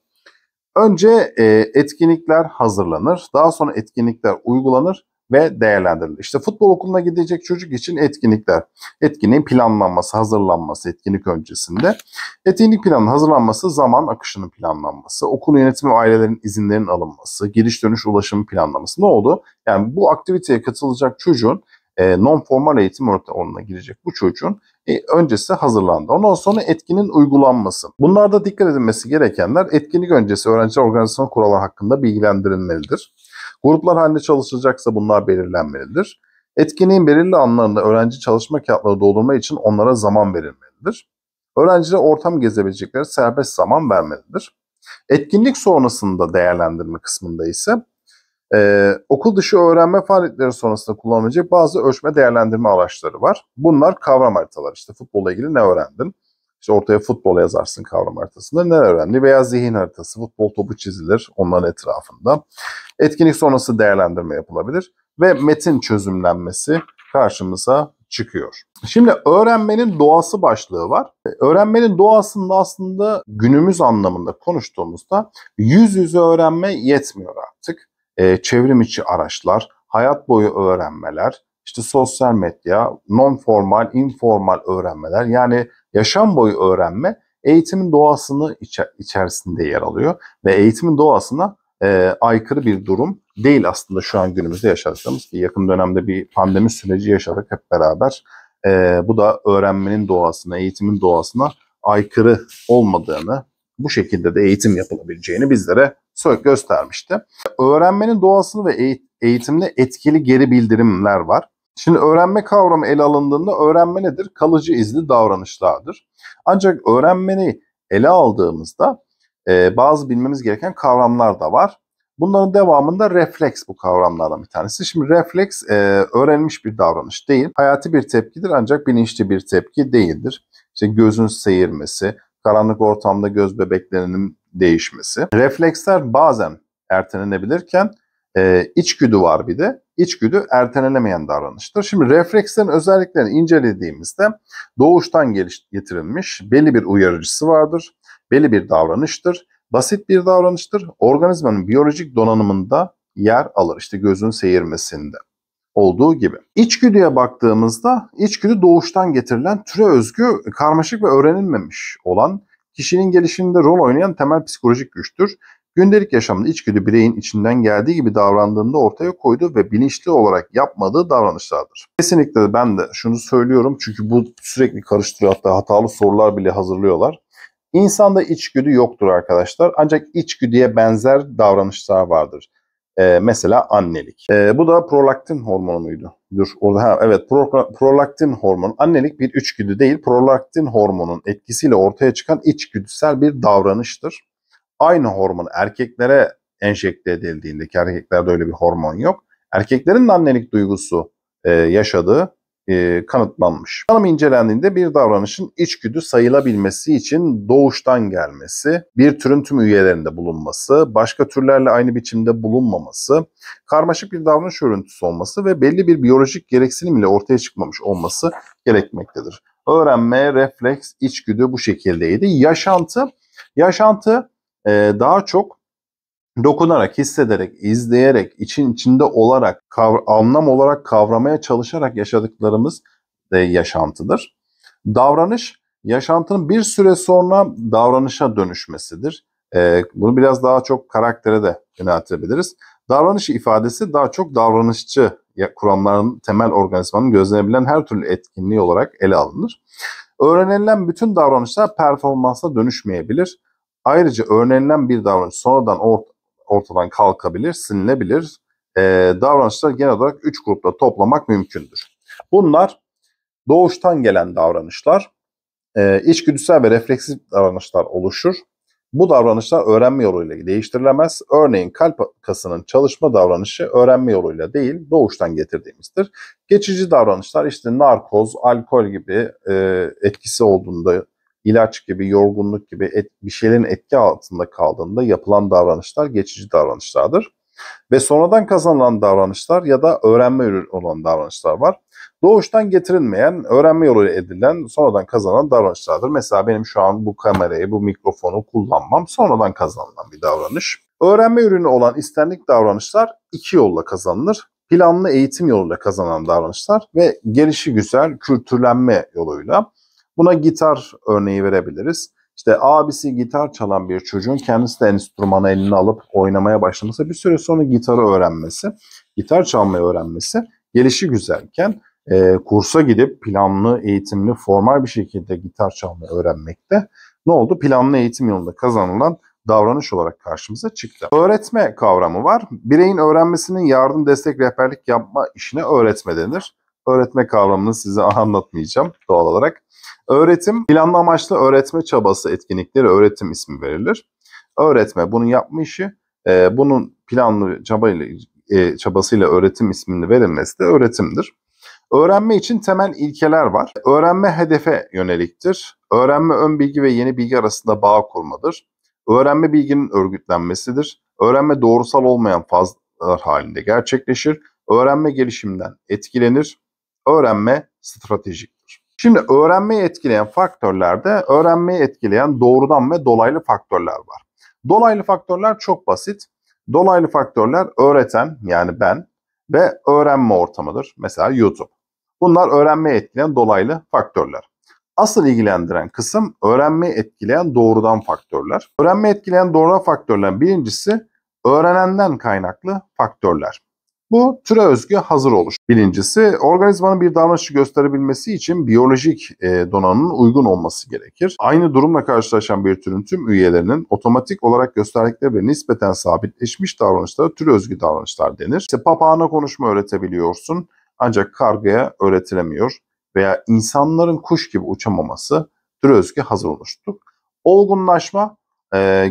Önce e, etkinlikler hazırlanır, daha sonra etkinlikler uygulanır ve değerlendirildi. İşte futbol okuluna gidecek çocuk için etkinlikler. Etkinliğin planlanması, hazırlanması etkinlik öncesinde. Etkinlik planının hazırlanması, zaman akışının planlanması, okul yönetimi ailelerin izinlerinin alınması, giriş dönüş ulaşım planlaması. Ne oldu? Yani bu aktiviteye katılacak çocuğun e, non formal eğitim ortamına girecek bu çocuğun e, öncesi hazırlandı. Ondan sonra etkinin uygulanması. Bunlarda dikkat edilmesi gerekenler etkinlik öncesi öğrenci organizasyon kuralları hakkında bilgilendirilmelidir. Gruplar halinde çalışılacaksa bunlar belirlenmelidir. Etkinliğin belirli anlarında öğrenci çalışma kağıtları doldurma için onlara zaman verilmelidir. Öğrencilere ortam gezebilecekleri serbest zaman vermelidir. Etkinlik sonrasında değerlendirme kısmında ise ee, okul dışı öğrenme faaliyetleri sonrasında kullanılacak bazı ölçme değerlendirme araçları var. Bunlar kavram haritaları. İşte futbolla ilgili ne öğrendin? İşte ortaya futbol yazarsın kavram haritasında. ne öğrendi? Beyaz zihin haritası, futbol topu çizilir onların etrafında. Etkinlik sonrası değerlendirme yapılabilir ve metin çözümlenmesi karşımıza çıkıyor. Şimdi öğrenmenin doğası başlığı var. Öğrenmenin doğasında aslında günümüz anlamında konuştuğumuzda yüz yüze öğrenme yetmiyor artık. E, çevrim içi araçlar, hayat boyu öğrenmeler, işte sosyal medya, non formal, informal öğrenmeler yani yaşam boyu öğrenme eğitimin doğasını içerisinde yer alıyor ve eğitimin doğasına e, aykırı bir durum değil aslında şu an günümüzde yaşadığımız. Yakın dönemde bir pandemi süreci yaşadık hep beraber. E, bu da öğrenmenin doğasına, eğitimin doğasına aykırı olmadığını, bu şekilde de eğitim yapılabileceğini bizlere göstermişti. Öğrenmenin doğasını ve eğitimde etkili geri bildirimler var. Şimdi öğrenme kavramı ele alındığında öğrenme nedir? Kalıcı izli davranışlardır. Ancak öğrenmeni ele aldığımızda e, bazı bilmemiz gereken kavramlar da var. Bunların devamında refleks bu kavramlardan bir tanesi. Şimdi refleks e, öğrenilmiş bir davranış değil. Hayati bir tepkidir ancak bilinçli bir tepki değildir. İşte gözün seyirmesi, karanlık ortamda göz bebeklerinin değişmesi. Refleksler bazen ertelenebilirken e, içgüdü var bir de. İçgüdü ertelenemeyen davranıştır. Şimdi reflekslerin özelliklerini incelediğimizde doğuştan geliş, getirilmiş belli bir uyarıcısı vardır. Belli bir davranıştır. Basit bir davranıştır. Organizmanın biyolojik donanımında yer alır. İşte gözün seyirmesinde olduğu gibi. İçgüdüye baktığımızda içgüdü doğuştan getirilen türe özgü karmaşık ve öğrenilmemiş olan kişinin gelişiminde rol oynayan temel psikolojik güçtür. Gündelik yaşamda içgüdü bireyin içinden geldiği gibi davrandığında ortaya koyduğu ve bilinçli olarak yapmadığı davranışlardır. Kesinlikle ben de şunu söylüyorum çünkü bu sürekli karıştırıyor hatta hatalı sorular bile hazırlıyorlar. İnsanda içgüdü yoktur arkadaşlar ancak içgüdüye benzer davranışlar vardır. E, mesela annelik. E, bu da prolaktin hormonu muydu? Dur orada ha, evet pro, prolaktin hormonu. Annelik bir içgüdü değil. Prolaktin hormonun etkisiyle ortaya çıkan içgüdüsel bir davranıştır. Aynı hormon erkeklere enjekte edildiğinde ki erkeklerde öyle bir hormon yok. Erkeklerin de annelik duygusu e, yaşadığı e, kanıtlanmış. Tanım incelendiğinde bir davranışın içgüdü sayılabilmesi için doğuştan gelmesi, bir türün tüm üyelerinde bulunması, başka türlerle aynı biçimde bulunmaması, karmaşık bir davranış örüntüsü olması ve belli bir biyolojik gereksinim ile ortaya çıkmamış olması gerekmektedir. Öğrenme, refleks, içgüdü bu şekildeydi. Yaşantı, yaşantı e, daha çok dokunarak, hissederek, izleyerek, için içinde olarak, anlam olarak kavramaya çalışarak yaşadıklarımız de yaşantıdır. Davranış, yaşantının bir süre sonra davranışa dönüşmesidir. Ee, bunu biraz daha çok karaktere de yöneltebiliriz. Davranış ifadesi daha çok davranışçı kuramların temel organizmanın gözlenebilen her türlü etkinliği olarak ele alınır. Öğrenilen bütün davranışlar performansa dönüşmeyebilir. Ayrıca öğrenilen bir davranış sonradan ortadan kalkabilir, silinebilir. E, davranışları genel olarak 3 grupta toplamak mümkündür. Bunlar doğuştan gelen davranışlar, e, içgüdüsel ve refleksif davranışlar oluşur. Bu davranışlar öğrenme yoluyla değiştirilemez. Örneğin kalp kasının çalışma davranışı öğrenme yoluyla değil doğuştan getirdiğimizdir. Geçici davranışlar işte narkoz, alkol gibi e, etkisi olduğunda ilaç gibi, yorgunluk gibi et, bir şeylerin etki altında kaldığında yapılan davranışlar geçici davranışlardır. Ve sonradan kazanılan davranışlar ya da öğrenme yolu olan davranışlar var. Doğuştan getirilmeyen, öğrenme yoluyla edilen, sonradan kazanılan davranışlardır. Mesela benim şu an bu kamerayı, bu mikrofonu kullanmam sonradan kazanılan bir davranış. Öğrenme ürünü olan istenlik davranışlar iki yolla kazanılır. Planlı eğitim yoluyla kazanan davranışlar ve gelişi güzel kültürlenme yoluyla. Buna gitar örneği verebiliriz. İşte abisi gitar çalan bir çocuğun kendisi de enstrümanı eline alıp oynamaya başlaması, bir süre sonra gitarı öğrenmesi, gitar çalmayı öğrenmesi gelişi güzelken e, kursa gidip planlı, eğitimli, formal bir şekilde gitar çalmayı öğrenmekte ne oldu? Planlı eğitim yolunda kazanılan davranış olarak karşımıza çıktı. Öğretme kavramı var. Bireyin öğrenmesinin yardım, destek, rehberlik yapma işine öğretme denir öğretme kavramını size anlatmayacağım doğal olarak. Öğretim, planlı amaçlı öğretme çabası etkinlikleri öğretim ismi verilir. Öğretme, bunun yapma işi, e, bunun planlı çabayla, e, çabasıyla öğretim ismini verilmesi de öğretimdir. Öğrenme için temel ilkeler var. Öğrenme hedefe yöneliktir. Öğrenme ön bilgi ve yeni bilgi arasında bağ kurmadır. Öğrenme bilginin örgütlenmesidir. Öğrenme doğrusal olmayan fazlalar halinde gerçekleşir. Öğrenme gelişimden etkilenir öğrenme stratejiktir. Şimdi öğrenmeyi etkileyen faktörlerde öğrenmeyi etkileyen doğrudan ve dolaylı faktörler var. Dolaylı faktörler çok basit. Dolaylı faktörler öğreten yani ben ve öğrenme ortamıdır. Mesela YouTube. Bunlar öğrenmeyi etkileyen dolaylı faktörler. Asıl ilgilendiren kısım öğrenmeyi etkileyen doğrudan faktörler. Öğrenmeyi etkileyen doğrudan faktörlerin birincisi öğrenenden kaynaklı faktörler. Bu türe özgü hazır oluş. Birincisi organizmanın bir davranışı gösterebilmesi için biyolojik e, donanımın uygun olması gerekir. Aynı durumla karşılaşan bir türün tüm üyelerinin otomatik olarak gösterdikleri nispeten sabitleşmiş davranışlara türe özgü davranışlar denir. İşte papağana konuşma öğretebiliyorsun ancak kargaya öğretilemiyor veya insanların kuş gibi uçamaması türe özgü hazır oluştur. Olgunlaşma e,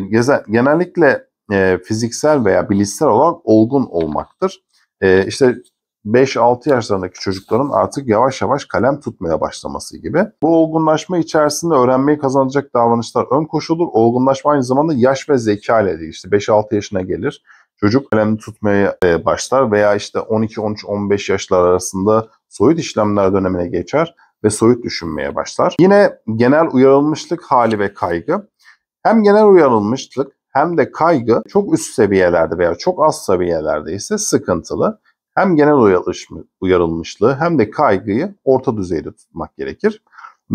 genellikle e, fiziksel veya bilişsel olarak olgun olmaktır e, işte 5-6 yaşlarındaki çocukların artık yavaş yavaş kalem tutmaya başlaması gibi. Bu olgunlaşma içerisinde öğrenmeyi kazanacak davranışlar ön koşuldur. Olgunlaşma aynı zamanda yaş ve zeka ile ilgili. İşte 5-6 yaşına gelir. Çocuk kalem tutmaya e, başlar veya işte 12-13-15 yaşlar arasında soyut işlemler dönemine geçer ve soyut düşünmeye başlar. Yine genel uyarılmışlık hali ve kaygı. Hem genel uyarılmışlık hem de kaygı çok üst seviyelerde veya çok az seviyelerde ise sıkıntılı. Hem genel uyarılmışlığı hem de kaygıyı orta düzeyde tutmak gerekir.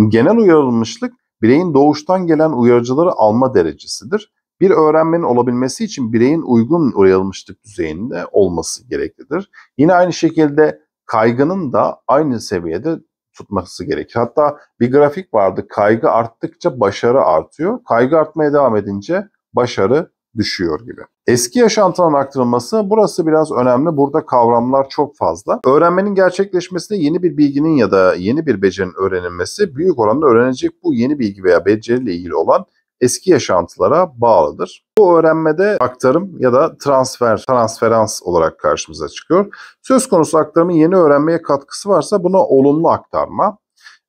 Genel uyarılmışlık bireyin doğuştan gelen uyarıcıları alma derecesidir. Bir öğrenmenin olabilmesi için bireyin uygun uyarılmışlık düzeyinde olması gereklidir. Yine aynı şekilde kaygının da aynı seviyede tutması gerekir. Hatta bir grafik vardı. Kaygı arttıkça başarı artıyor. Kaygı artmaya devam edince başarı düşüyor gibi. Eski yaşantının aktarılması burası biraz önemli. Burada kavramlar çok fazla. Öğrenmenin gerçekleşmesinde yeni bir bilginin ya da yeni bir becerinin öğrenilmesi büyük oranda öğrenecek bu yeni bilgi veya beceriyle ilgili olan eski yaşantılara bağlıdır. Bu öğrenmede aktarım ya da transfer, transferans olarak karşımıza çıkıyor. Söz konusu aktarımın yeni öğrenmeye katkısı varsa buna olumlu aktarma,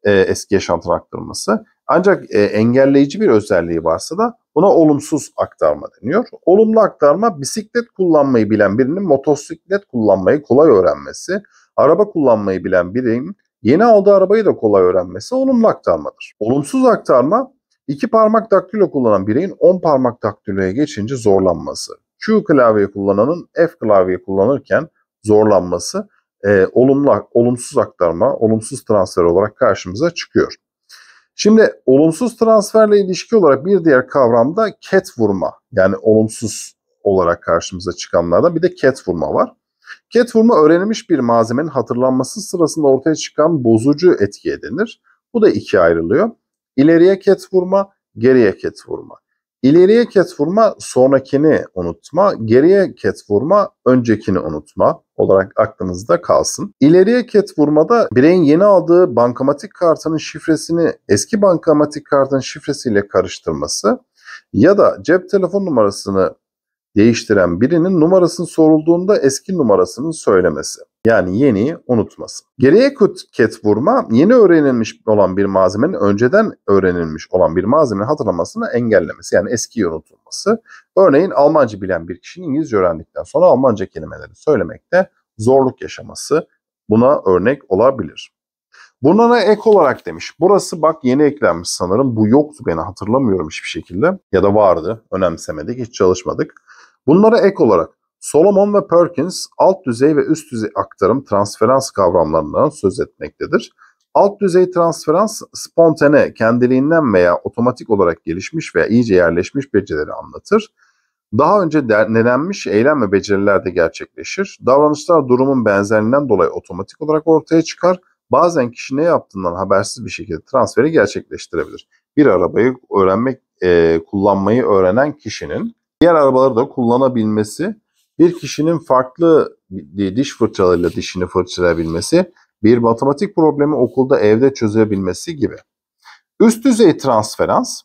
e, eski yaşantının aktarılması. Ancak e, engelleyici bir özelliği varsa da Buna olumsuz aktarma deniyor. Olumlu aktarma bisiklet kullanmayı bilen birinin motosiklet kullanmayı kolay öğrenmesi, araba kullanmayı bilen birinin yeni aldığı arabayı da kolay öğrenmesi olumlu aktarmadır. Olumsuz aktarma iki parmak daktilo kullanan bireyin 10 parmak daktiloya geçince zorlanması. Q klavye kullananın F klavye kullanırken zorlanması e, olumlu, olumsuz aktarma, olumsuz transfer olarak karşımıza çıkıyor. Şimdi olumsuz transferle ilişki olarak bir diğer kavram da ket vurma. Yani olumsuz olarak karşımıza çıkanlardan bir de ket vurma var. Ket vurma öğrenilmiş bir malzemenin hatırlanması sırasında ortaya çıkan bozucu etkiye denir. Bu da ikiye ayrılıyor. İleriye ket vurma, geriye ket vurma. İleriye ket vurma sonrakini unutma, geriye ket vurma öncekini unutma olarak aklınızda kalsın. İleriye ket vurmada bireyin yeni aldığı bankamatik kartının şifresini eski bankamatik kartın şifresiyle karıştırması ya da cep telefon numarasını değiştiren birinin numarasını sorulduğunda eski numarasını söylemesi. Yani yeniyi unutması. Geriye ket vurma yeni öğrenilmiş olan bir malzemenin önceden öğrenilmiş olan bir malzemenin hatırlamasını engellemesi. Yani eskiyi unutulması. Örneğin Almanca bilen bir kişinin İngilizce öğrendikten sonra Almanca kelimeleri söylemekte zorluk yaşaması buna örnek olabilir. Bunlara ek olarak demiş. Burası bak yeni eklenmiş sanırım. Bu yoktu beni hatırlamıyorum hiçbir şekilde. Ya da vardı. Önemsemedik. Hiç çalışmadık. Bunlara ek olarak Solomon ve Perkins alt düzey ve üst düzey aktarım transferans kavramlarından söz etmektedir. Alt düzey transferans spontane, kendiliğinden veya otomatik olarak gelişmiş veya iyice yerleşmiş becerileri anlatır. Daha önce denenmiş eylem ve becerilerde gerçekleşir. Davranışlar durumun benzerliğinden dolayı otomatik olarak ortaya çıkar. Bazen kişi ne yaptığından habersiz bir şekilde transferi gerçekleştirebilir. Bir arabayı öğrenmek, e, kullanmayı öğrenen kişinin diğer arabaları da kullanabilmesi, bir kişinin farklı diş fırçalarıyla dişini fırçalayabilmesi, bir matematik problemi okulda evde çözebilmesi gibi. Üst düzey transferans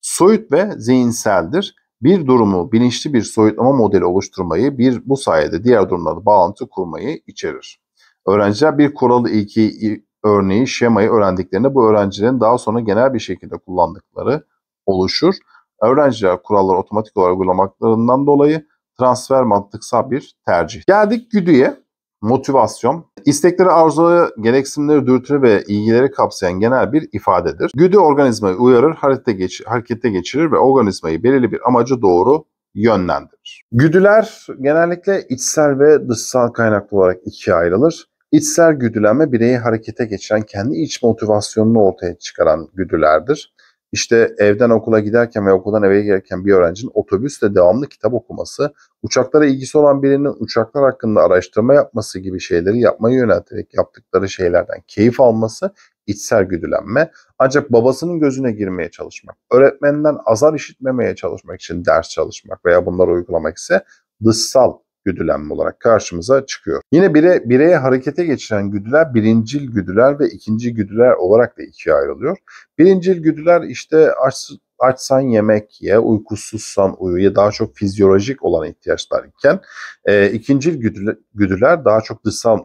soyut ve zihinseldir. Bir durumu bilinçli bir soyutlama modeli oluşturmayı, bir bu sayede diğer durumlarla bağlantı kurmayı içerir. Öğrenciler bir kuralı ilki örneği şemayı öğrendiklerinde bu öğrencilerin daha sonra genel bir şekilde kullandıkları oluşur öğrenciler kuralları otomatik olarak uygulamaklarından dolayı transfer mantıksal bir tercih. Geldik güdüye. Motivasyon, istekleri, arzuları, gereksinimleri, dürtüleri ve ilgileri kapsayan genel bir ifadedir. Güdü organizmayı uyarır, harekete, geç, harekete geçirir ve organizmayı belirli bir amaca doğru yönlendirir. Güdüler genellikle içsel ve dışsal kaynaklı olarak ikiye ayrılır. İçsel güdülenme bireyi harekete geçiren kendi iç motivasyonunu ortaya çıkaran güdülerdir. İşte evden okula giderken ve okuldan eve giderken bir öğrencinin otobüsle devamlı kitap okuması, uçaklara ilgisi olan birinin uçaklar hakkında araştırma yapması gibi şeyleri yapmayı yönelterek yaptıkları şeylerden keyif alması içsel güdülenme. Ancak babasının gözüne girmeye çalışmak, öğretmeninden azar işitmemeye çalışmak için ders çalışmak veya bunları uygulamak ise dışsal güdülenme olarak karşımıza çıkıyor. Yine bire, bireye harekete geçiren güdüler birincil güdüler ve ikinci güdüler olarak da ikiye ayrılıyor. Birincil güdüler işte aç, açsan yemek ye, uykusuzsan uyu ya daha çok fizyolojik olan ihtiyaçlar iken e, ikincil güdüler, güdüler daha çok dışsal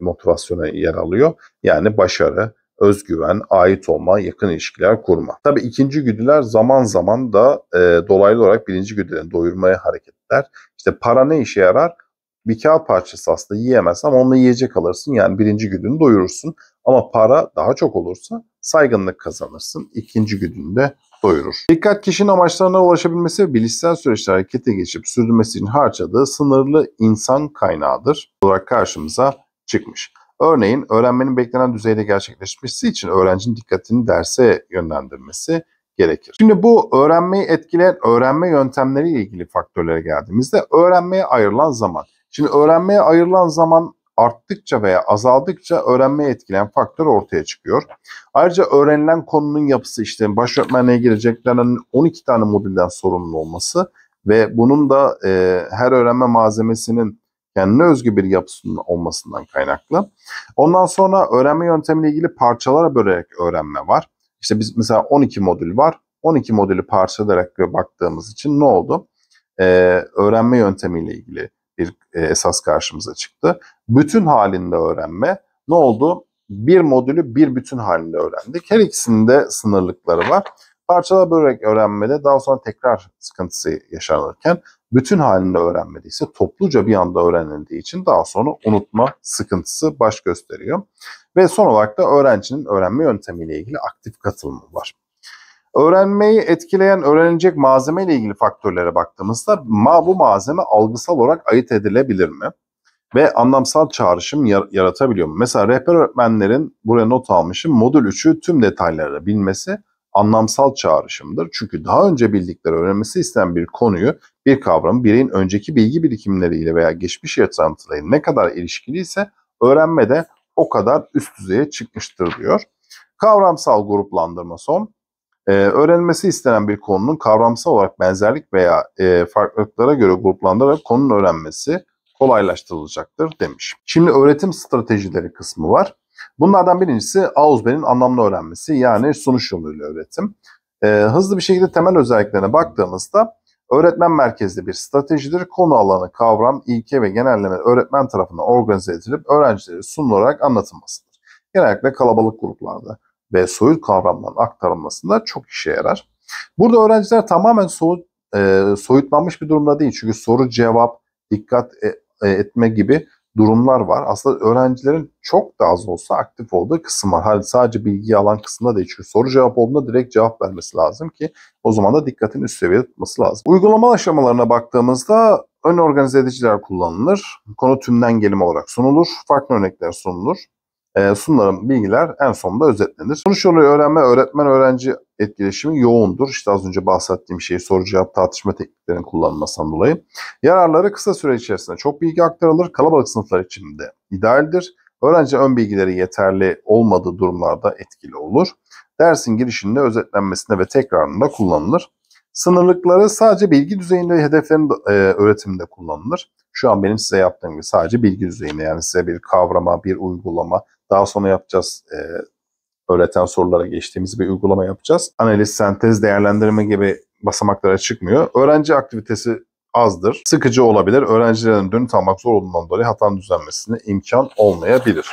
motivasyona yer alıyor. Yani başarı, özgüven, ait olma, yakın ilişkiler kurma. Tabii ikinci güdüler zaman zaman da e, dolaylı olarak birinci güdülerini doyurmaya hareketler işte para ne işe yarar? Bir kağıt parçası aslında yiyemez ama onunla yiyecek alırsın. Yani birinci güdünü doyurursun. Ama para daha çok olursa saygınlık kazanırsın. İkinci güdünü de doyurur. Dikkat kişinin amaçlarına ulaşabilmesi ve bilişsel süreçler harekete geçip sürdürmesi için harcadığı sınırlı insan kaynağıdır olarak karşımıza çıkmış. Örneğin öğrenmenin beklenen düzeyde gerçekleşmesi için öğrencinin dikkatini derse yönlendirmesi, gerekir. Şimdi bu öğrenmeyi etkileyen öğrenme yöntemleri ile ilgili faktörlere geldiğimizde öğrenmeye ayrılan zaman. Şimdi öğrenmeye ayrılan zaman arttıkça veya azaldıkça öğrenmeye etkileyen faktör ortaya çıkıyor. Ayrıca öğrenilen konunun yapısı işte baş öğretmenliğe gireceklerin 12 tane modülden sorumlu olması ve bunun da e, her öğrenme malzemesinin kendine özgü bir yapısının olmasından kaynaklı. Ondan sonra öğrenme yöntemiyle ilgili parçalara bölerek öğrenme var. İşte biz mesela 12 modül var. 12 modülü parçalayarak baktığımız için ne oldu? Ee, öğrenme yöntemiyle ilgili bir e, esas karşımıza çıktı. Bütün halinde öğrenme ne oldu? Bir modülü bir bütün halinde öğrendik. Her ikisinde sınırlıkları var. Parçala börek öğrenmede daha sonra tekrar sıkıntısı yaşanırken bütün halinde öğrenmediyse topluca bir anda öğrenildiği için daha sonra unutma sıkıntısı baş gösteriyor. Ve son olarak da öğrencinin öğrenme yöntemiyle ilgili aktif katılımı var. Öğrenmeyi etkileyen öğrenecek malzeme ile ilgili faktörlere baktığımızda ma bu malzeme algısal olarak ayırt edilebilir mi? Ve anlamsal çağrışım yaratabiliyor mu? Mesela rehber öğretmenlerin buraya not almışım modül 3'ü tüm detayları bilmesi anlamsal çağrışımdır. Çünkü daha önce bildikleri öğrenmesi istenen bir konuyu, bir kavramı bireyin önceki bilgi birikimleriyle veya geçmiş yaşantılarıyla ne kadar ilişkiliyse öğrenme de o kadar üst düzeye çıkmıştır diyor. Kavramsal gruplandırma son. Ee, öğrenmesi istenen bir konunun kavramsal olarak benzerlik veya e, farklılıklara göre gruplandırarak konunun öğrenmesi kolaylaştırılacaktır demiş. Şimdi öğretim stratejileri kısmı var. Bunlardan birincisi Ausbey'in anlamlı öğrenmesi yani sunuş yoluyla öğretim. E, hızlı bir şekilde temel özelliklerine baktığımızda öğretmen merkezli bir stratejidir. Konu alanı, kavram, ilke ve genelleme öğretmen tarafından organize edilip öğrencilere sunularak anlatılmasıdır. Genellikle kalabalık gruplarda ve soyut kavramların aktarılmasında çok işe yarar. Burada öğrenciler tamamen soğut, e, soyutlanmış bir durumda değil. Çünkü soru cevap, dikkat e, e etme gibi durumlar var. Aslında öğrencilerin çok da az olsa aktif olduğu kısım var. Hani sadece bilgi alan kısmında da Çünkü soru cevap olduğunda direkt cevap vermesi lazım ki o zaman da dikkatin üst seviyede tutması lazım. Uygulama aşamalarına baktığımızda ön organize ediciler kullanılır. Konu tümden gelim olarak sunulur. Farklı örnekler sunulur. E, sunulan bilgiler en sonunda özetlenir. Sonuç yolu öğrenme öğretmen öğrenci etkileşimi yoğundur. İşte az önce bahsettiğim şey soru cevap tartışma tekniklerinin kullanılmasından dolayı. Yararları kısa süre içerisinde çok bilgi aktarılır. Kalabalık sınıflar için de idealdir. Öğrenci ön bilgileri yeterli olmadığı durumlarda etkili olur. Dersin girişinde özetlenmesinde ve tekrarında kullanılır. Sınırlıkları sadece bilgi düzeyinde ve hedeflerin e, öğretiminde kullanılır. Şu an benim size yaptığım gibi sadece bilgi düzeyinde yani size bir kavrama, bir uygulama, daha sonra yapacağız e, öğreten sorulara geçtiğimiz bir uygulama yapacağız. Analiz, sentez, değerlendirme gibi basamaklara çıkmıyor. Öğrenci aktivitesi azdır. Sıkıcı olabilir. Öğrencilerin dönüt almak zor olduğundan dolayı hatanın düzenmesine imkan olmayabilir.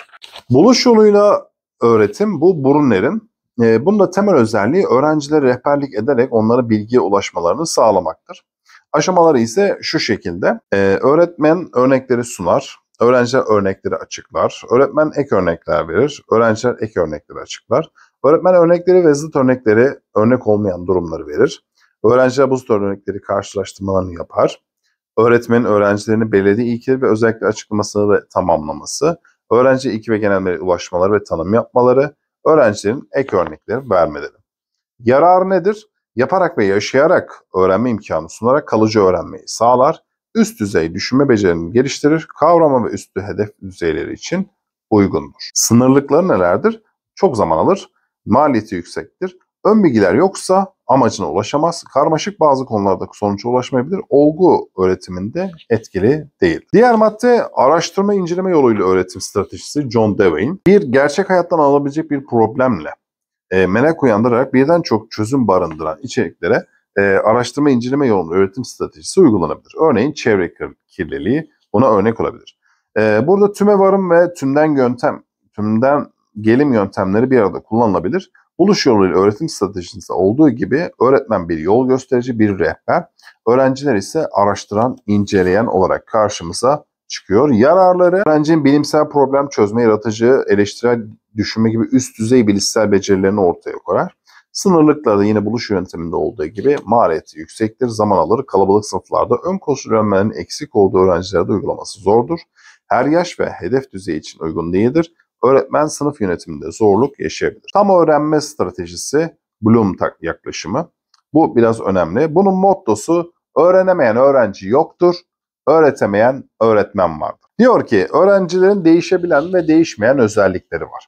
Buluş yoluyla öğretim bu Brunner'in e, bunun da temel özelliği öğrencilere rehberlik ederek onlara bilgiye ulaşmalarını sağlamaktır. Aşamaları ise şu şekilde. E, öğretmen örnekleri sunar. Öğrenciler örnekleri açıklar. Öğretmen ek örnekler verir. Öğrenciler ek örnekleri açıklar. Öğretmen örnekleri ve zıt örnekleri örnek olmayan durumları verir. Öğrenciler bu zıt örnekleri karşılaştırmalarını yapar. Öğretmenin öğrencilerini belirlediği ilkeleri ve özellikle açıklamasını ve tamamlaması. Öğrenci ilki ve genellere ulaşmaları ve tanım yapmaları. Öğrencilerin ek örnekleri vermeleri. Yarar nedir? Yaparak ve yaşayarak öğrenme imkanı sunarak kalıcı öğrenmeyi sağlar üst düzey düşünme becerini geliştirir, kavrama ve üstü hedef düzeyleri için uygundur. Sınırlıkları nelerdir? Çok zaman alır, maliyeti yüksektir, ön bilgiler yoksa amacına ulaşamaz, karmaşık bazı konularda sonuca ulaşmayabilir, olgu öğretiminde etkili değil. Diğer madde araştırma inceleme yoluyla öğretim stratejisi John Dewey'in bir gerçek hayattan alabilecek bir problemle e, merak uyandırarak birden çok çözüm barındıran içeriklere e, araştırma, inceleme yolunda öğretim stratejisi uygulanabilir. Örneğin çevre kirliliği buna örnek olabilir. E, burada tüme varım ve tümden yöntem, tümden gelim yöntemleri bir arada kullanılabilir. Buluş yoluyla öğretim stratejisinde olduğu gibi öğretmen bir yol gösterici, bir rehber, öğrenciler ise araştıran, inceleyen olarak karşımıza çıkıyor. Yararları öğrencinin bilimsel problem çözme, yaratıcı, eleştirel düşünme gibi üst düzey bilişsel becerilerini ortaya koyar. Sınırlıklarda yine buluş yönteminde olduğu gibi maliyeti yüksektir, zaman alır, kalabalık sınıflarda ön koşul yönlerinin eksik olduğu öğrencilerde uygulaması zordur. Her yaş ve hedef düzeyi için uygun değildir. Öğretmen sınıf yönetiminde zorluk yaşayabilir. Tam öğrenme stratejisi Bloom yaklaşımı. Bu biraz önemli. Bunun mottosu öğrenemeyen öğrenci yoktur, öğretemeyen öğretmen vardır. Diyor ki öğrencilerin değişebilen ve değişmeyen özellikleri var.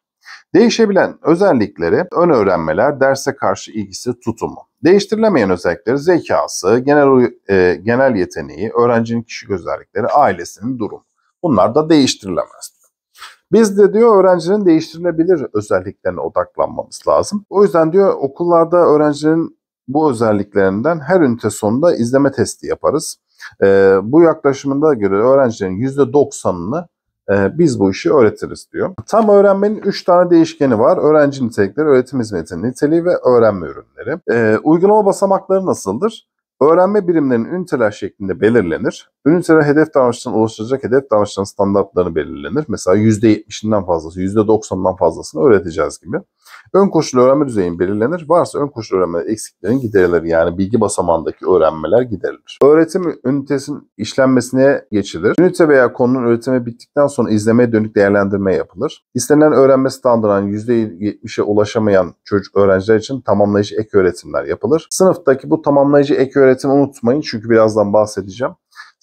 Değişebilen özellikleri ön öğrenmeler, derse karşı ilgisi, tutumu. Değiştirilemeyen özellikleri zekası, genel e, genel yeteneği, öğrencinin kişi özellikleri, ailesinin durumu. Bunlar da değiştirilemez. Biz de diyor öğrencinin değiştirilebilir özelliklerine odaklanmamız lazım. O yüzden diyor okullarda öğrencinin bu özelliklerinden her ünite sonunda izleme testi yaparız. E, bu yaklaşımında göre öğrencilerin %90'ını ee, biz bu işi öğretiriz diyor. Tam öğrenmenin 3 tane değişkeni var. Öğrenci nitelikleri, öğretim hizmetinin niteliği ve öğrenme ürünleri. Ee, uygulama basamakları nasıldır? Öğrenme birimlerinin üniteler şeklinde belirlenir. Üniteler hedef davranışlarına ulaşacak hedef davranışlarının standartlarını belirlenir. Mesela %70'inden fazlası, %90'dan fazlasını öğreteceğiz gibi. Ön koşul öğrenme düzeyin belirlenir. Varsa ön koşul öğrenme eksiklerin giderilir. Yani bilgi basamağındaki öğrenmeler giderilir. Öğretim ünitesinin işlenmesine geçilir. Ünite veya konunun öğretimi bittikten sonra izlemeye dönük değerlendirme yapılır. İstenen öğrenme standartlarının %70'e ulaşamayan çocuk öğrenciler için tamamlayıcı ek öğretimler yapılır. Sınıftaki bu tamamlayıcı ek öğretimi unutmayın çünkü birazdan bahsedeceğim.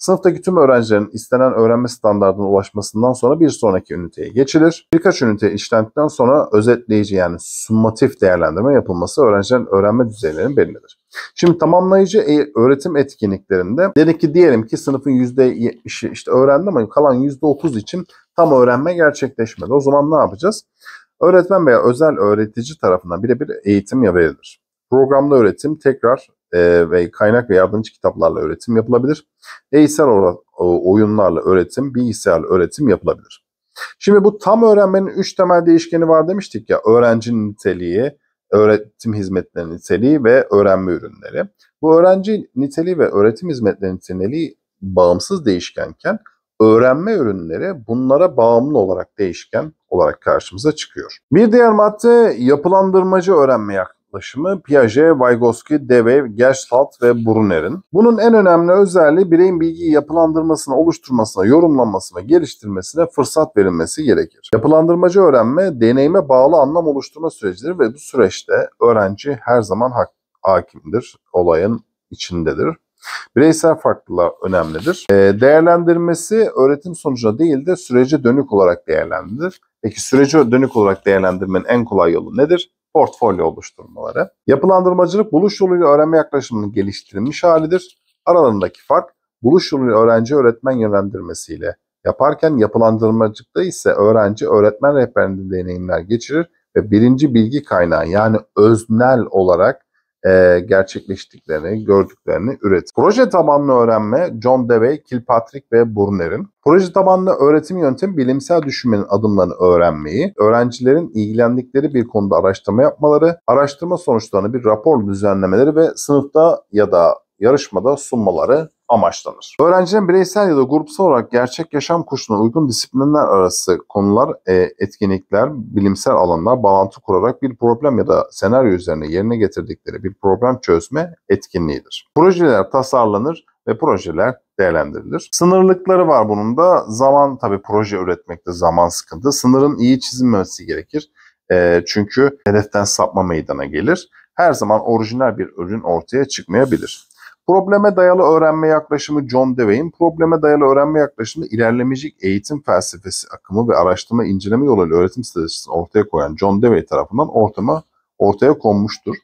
Sınıftaki tüm öğrencilerin istenen öğrenme standartına ulaşmasından sonra bir sonraki üniteye geçilir. Birkaç ünite işlendikten sonra özetleyici yani summatif değerlendirme yapılması öğrencilerin öğrenme düzeylerinin belirlenir. Şimdi tamamlayıcı e, öğretim etkinliklerinde dedik ki diyelim ki sınıfın %70'i işte öğrendi ama kalan %30 için tam öğrenme gerçekleşmedi. O zaman ne yapacağız? Öğretmen veya özel öğretici tarafından birebir eğitim ya verilir. Programlı öğretim tekrar e, ve kaynak ve yardımcı kitaplarla öğretim yapılabilir. Eğitsel oyunlarla öğretim, bilgisayarla öğretim yapılabilir. Şimdi bu tam öğrenmenin 3 temel değişkeni var demiştik ya. Öğrencinin niteliği, öğretim hizmetlerinin niteliği ve öğrenme ürünleri. Bu öğrenci niteliği ve öğretim hizmetlerinin niteliği bağımsız değişkenken öğrenme ürünleri bunlara bağımlı olarak değişken olarak karşımıza çıkıyor. Bir diğer madde yapılandırmacı öğrenme yaklaşımı yaklaşımı Piaget, Vygotsky, Deve, Gestalt ve Brunner'in. Bunun en önemli özelliği bireyin bilgiyi yapılandırmasına, oluşturmasına, yorumlanmasına, geliştirmesine fırsat verilmesi gerekir. Yapılandırmacı öğrenme, deneyime bağlı anlam oluşturma sürecidir ve bu süreçte öğrenci her zaman hak hakimdir, olayın içindedir. Bireysel farklılığa önemlidir. E, değerlendirmesi öğretim sonucuna değil de sürece dönük olarak değerlendirilir. Peki süreci dönük olarak değerlendirmenin en kolay yolu nedir? portfolyo oluşturmaları. Yapılandırmacılık buluş yoluyla öğrenme yaklaşımının geliştirilmiş halidir. Aralarındaki fark buluş yoluyla öğrenci öğretmen yönlendirmesiyle yaparken yapılandırmacılıkta ise öğrenci öğretmen rehberinde deneyimler geçirir ve birinci bilgi kaynağı yani öznel olarak e, gerçekleştiklerini, gördüklerini üret. Proje tabanlı öğrenme John Dewey, Kilpatrick ve Burner'in. Proje tabanlı öğretim yöntemi bilimsel düşünmenin adımlarını öğrenmeyi, öğrencilerin ilgilendikleri bir konuda araştırma yapmaları, araştırma sonuçlarını bir rapor düzenlemeleri ve sınıfta ya da yarışmada sunmaları amaçlanır. Öğrencinin bireysel ya da grupsal olarak gerçek yaşam koşuluna uygun disiplinler arası konular, e, etkinlikler, bilimsel alanlar bağlantı kurarak bir problem ya da senaryo üzerine yerine getirdikleri bir problem çözme etkinliğidir. Projeler tasarlanır ve projeler değerlendirilir. Sınırlıkları var bunun da. Zaman tabii proje üretmekte zaman sıkıntı. Sınırın iyi çizilmemesi gerekir. E, çünkü hedeften sapma meydana gelir. Her zaman orijinal bir ürün ortaya çıkmayabilir. Probleme dayalı öğrenme yaklaşımı John Dewey'in probleme dayalı öğrenme yaklaşımı ilerlemecik eğitim felsefesi akımı ve araştırma inceleme yoluyla öğretim stratejisini ortaya koyan John Dewey tarafından ortama, ortaya konmuştur.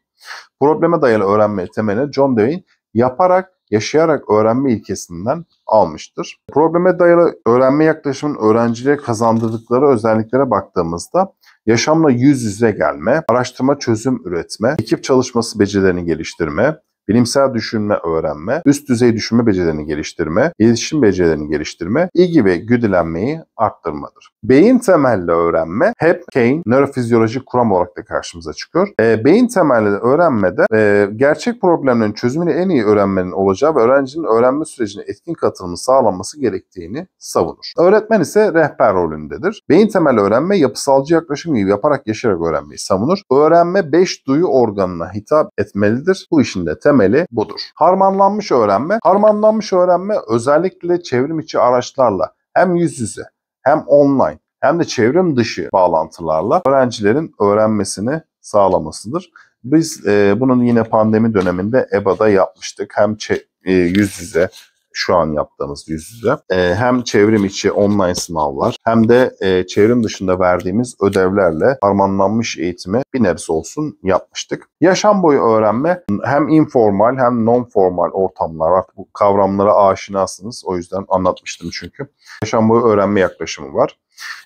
Probleme dayalı öğrenme temeline John Dewey yaparak yaşayarak öğrenme ilkesinden almıştır. Probleme dayalı öğrenme yaklaşımının öğrencilere kazandırdıkları özelliklere baktığımızda yaşamla yüz yüze gelme, araştırma çözüm üretme, ekip çalışması becerilerini geliştirme, bilimsel düşünme öğrenme, üst düzey düşünme becerilerini geliştirme, iletişim becerilerini geliştirme, ilgi ve güdülenmeyi arttırmadır. Beyin temelli öğrenme hep Kane nörofizyolojik kuram olarak da karşımıza çıkıyor. E, beyin temelli öğrenmede e, gerçek problemlerin çözümünü en iyi öğrenmenin olacağı ve öğrencinin öğrenme sürecine etkin katılımı sağlanması gerektiğini savunur. Öğretmen ise rehber rolündedir. Beyin temelli öğrenme yapısalcı yaklaşım gibi yaparak yaşayarak öğrenmeyi savunur. Öğrenme beş duyu organına hitap etmelidir. Bu işin de temeli budur. Harmanlanmış öğrenme, harmanlanmış öğrenme özellikle çevrim içi araçlarla hem yüz yüze hem online hem de çevrim dışı bağlantılarla öğrencilerin öğrenmesini sağlamasıdır. Biz e, bunun yine pandemi döneminde EBA'da yapmıştık. Hem e, yüz yüze şu an yaptığımız yüz yüze. E, hem çevrim içi online sınavlar hem de e, çevrim dışında verdiğimiz ödevlerle harmanlanmış eğitimi bir nebze olsun yapmıştık. Yaşam boyu öğrenme hem informal hem non formal ortamlar artık bu kavramlara aşinasınız. O yüzden anlatmıştım çünkü. Yaşam boyu öğrenme yaklaşımı var.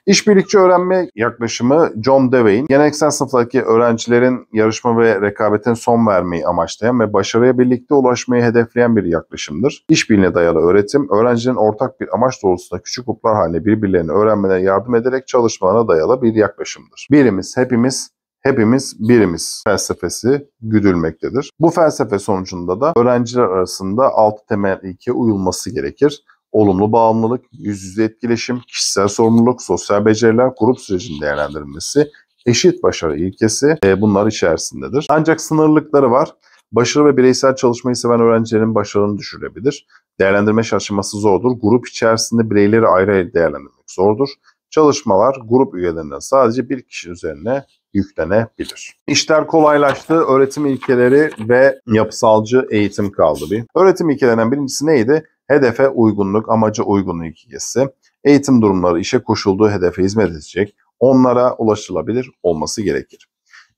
İşbirlikçi öğrenme yaklaşımı John Dewey'in geleneksel sınıftaki öğrencilerin yarışma ve rekabetin son vermeyi amaçlayan ve başarıya birlikte ulaşmayı hedefleyen bir yaklaşımdır. İşbirliğine dayalı öğretim, öğrencilerin ortak bir amaç doğrultusunda küçük gruplar halinde birbirlerini öğrenmeye yardım ederek çalışmalarına dayalı bir yaklaşımdır. Birimiz, hepimiz, hepimiz birimiz felsefesi güdülmektedir. Bu felsefe sonucunda da öğrenciler arasında altı temel ilke uyulması gerekir olumlu bağımlılık, yüz yüze etkileşim, kişisel sorumluluk, sosyal beceriler, grup sürecinin değerlendirilmesi, eşit başarı ilkesi e, bunlar içerisindedir. Ancak sınırlıkları var. Başarı ve bireysel çalışmayı seven öğrencilerin başarını düşürebilir. Değerlendirme çalışması zordur. Grup içerisinde bireyleri ayrı ayrı değerlendirmek zordur. Çalışmalar grup üyelerinden sadece bir kişi üzerine yüklenebilir. İşler kolaylaştı. Öğretim ilkeleri ve yapısalcı eğitim kaldı bir. Öğretim ilkelerinden birincisi neydi? Hedefe uygunluk, amaca uygunluk ikilisi. Eğitim durumları işe koşulduğu hedefe hizmet edecek, onlara ulaşılabilir olması gerekir.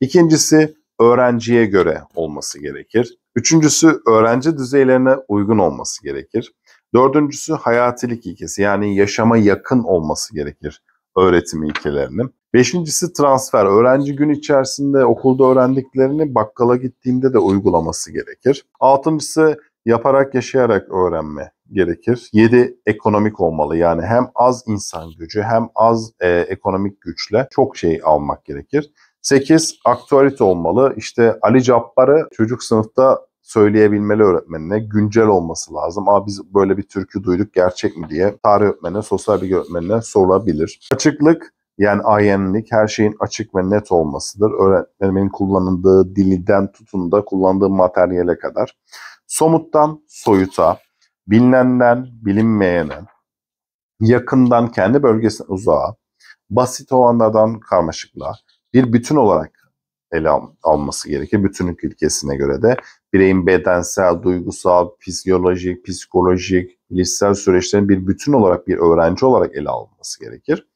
İkincisi öğrenciye göre olması gerekir. Üçüncüsü öğrenci düzeylerine uygun olması gerekir. Dördüncüsü hayatilik ilkesi yani yaşama yakın olması gerekir öğretim ilkelerinin. Beşincisi transfer. Öğrenci gün içerisinde okulda öğrendiklerini bakkala gittiğinde de uygulaması gerekir. Altıncısı yaparak yaşayarak öğrenme gerekir. 7 ekonomik olmalı. Yani hem az insan gücü hem az e, ekonomik güçle çok şey almak gerekir. 8 aktüelite olmalı. İşte Ali Cabbar'ı çocuk sınıfta söyleyebilmeli öğretmenine. Güncel olması lazım. Aa biz böyle bir türkü duyduk gerçek mi diye tarih öğretmenine, sosyal bilgi öğretmenine sorulabilir. Açıklık yani ayenlik her şeyin açık ve net olmasıdır. Öğretmenimin kullandığı dilinden tutun da kullandığı materyale kadar. Somuttan soyuta, bilinenden bilinmeyene, yakından kendi bölgesine uzağa, basit olanlardan karmaşıklığa, bir bütün olarak ele alması gerekir. Bütünlük ilkesine göre de bireyin bedensel, duygusal, fizyolojik, psikolojik, lissel süreçlerin bir bütün olarak bir öğrenci olarak ele alınması gerekir.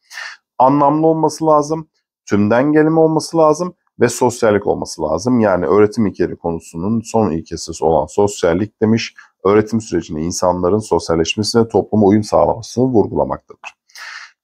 Anlamlı olması lazım, tümden gelimi olması lazım ve sosyallik olması lazım. Yani öğretim ilkeleri konusunun son ilkesi olan sosyallik demiş, öğretim sürecinde insanların sosyalleşmesine topluma uyum sağlamasını vurgulamaktadır.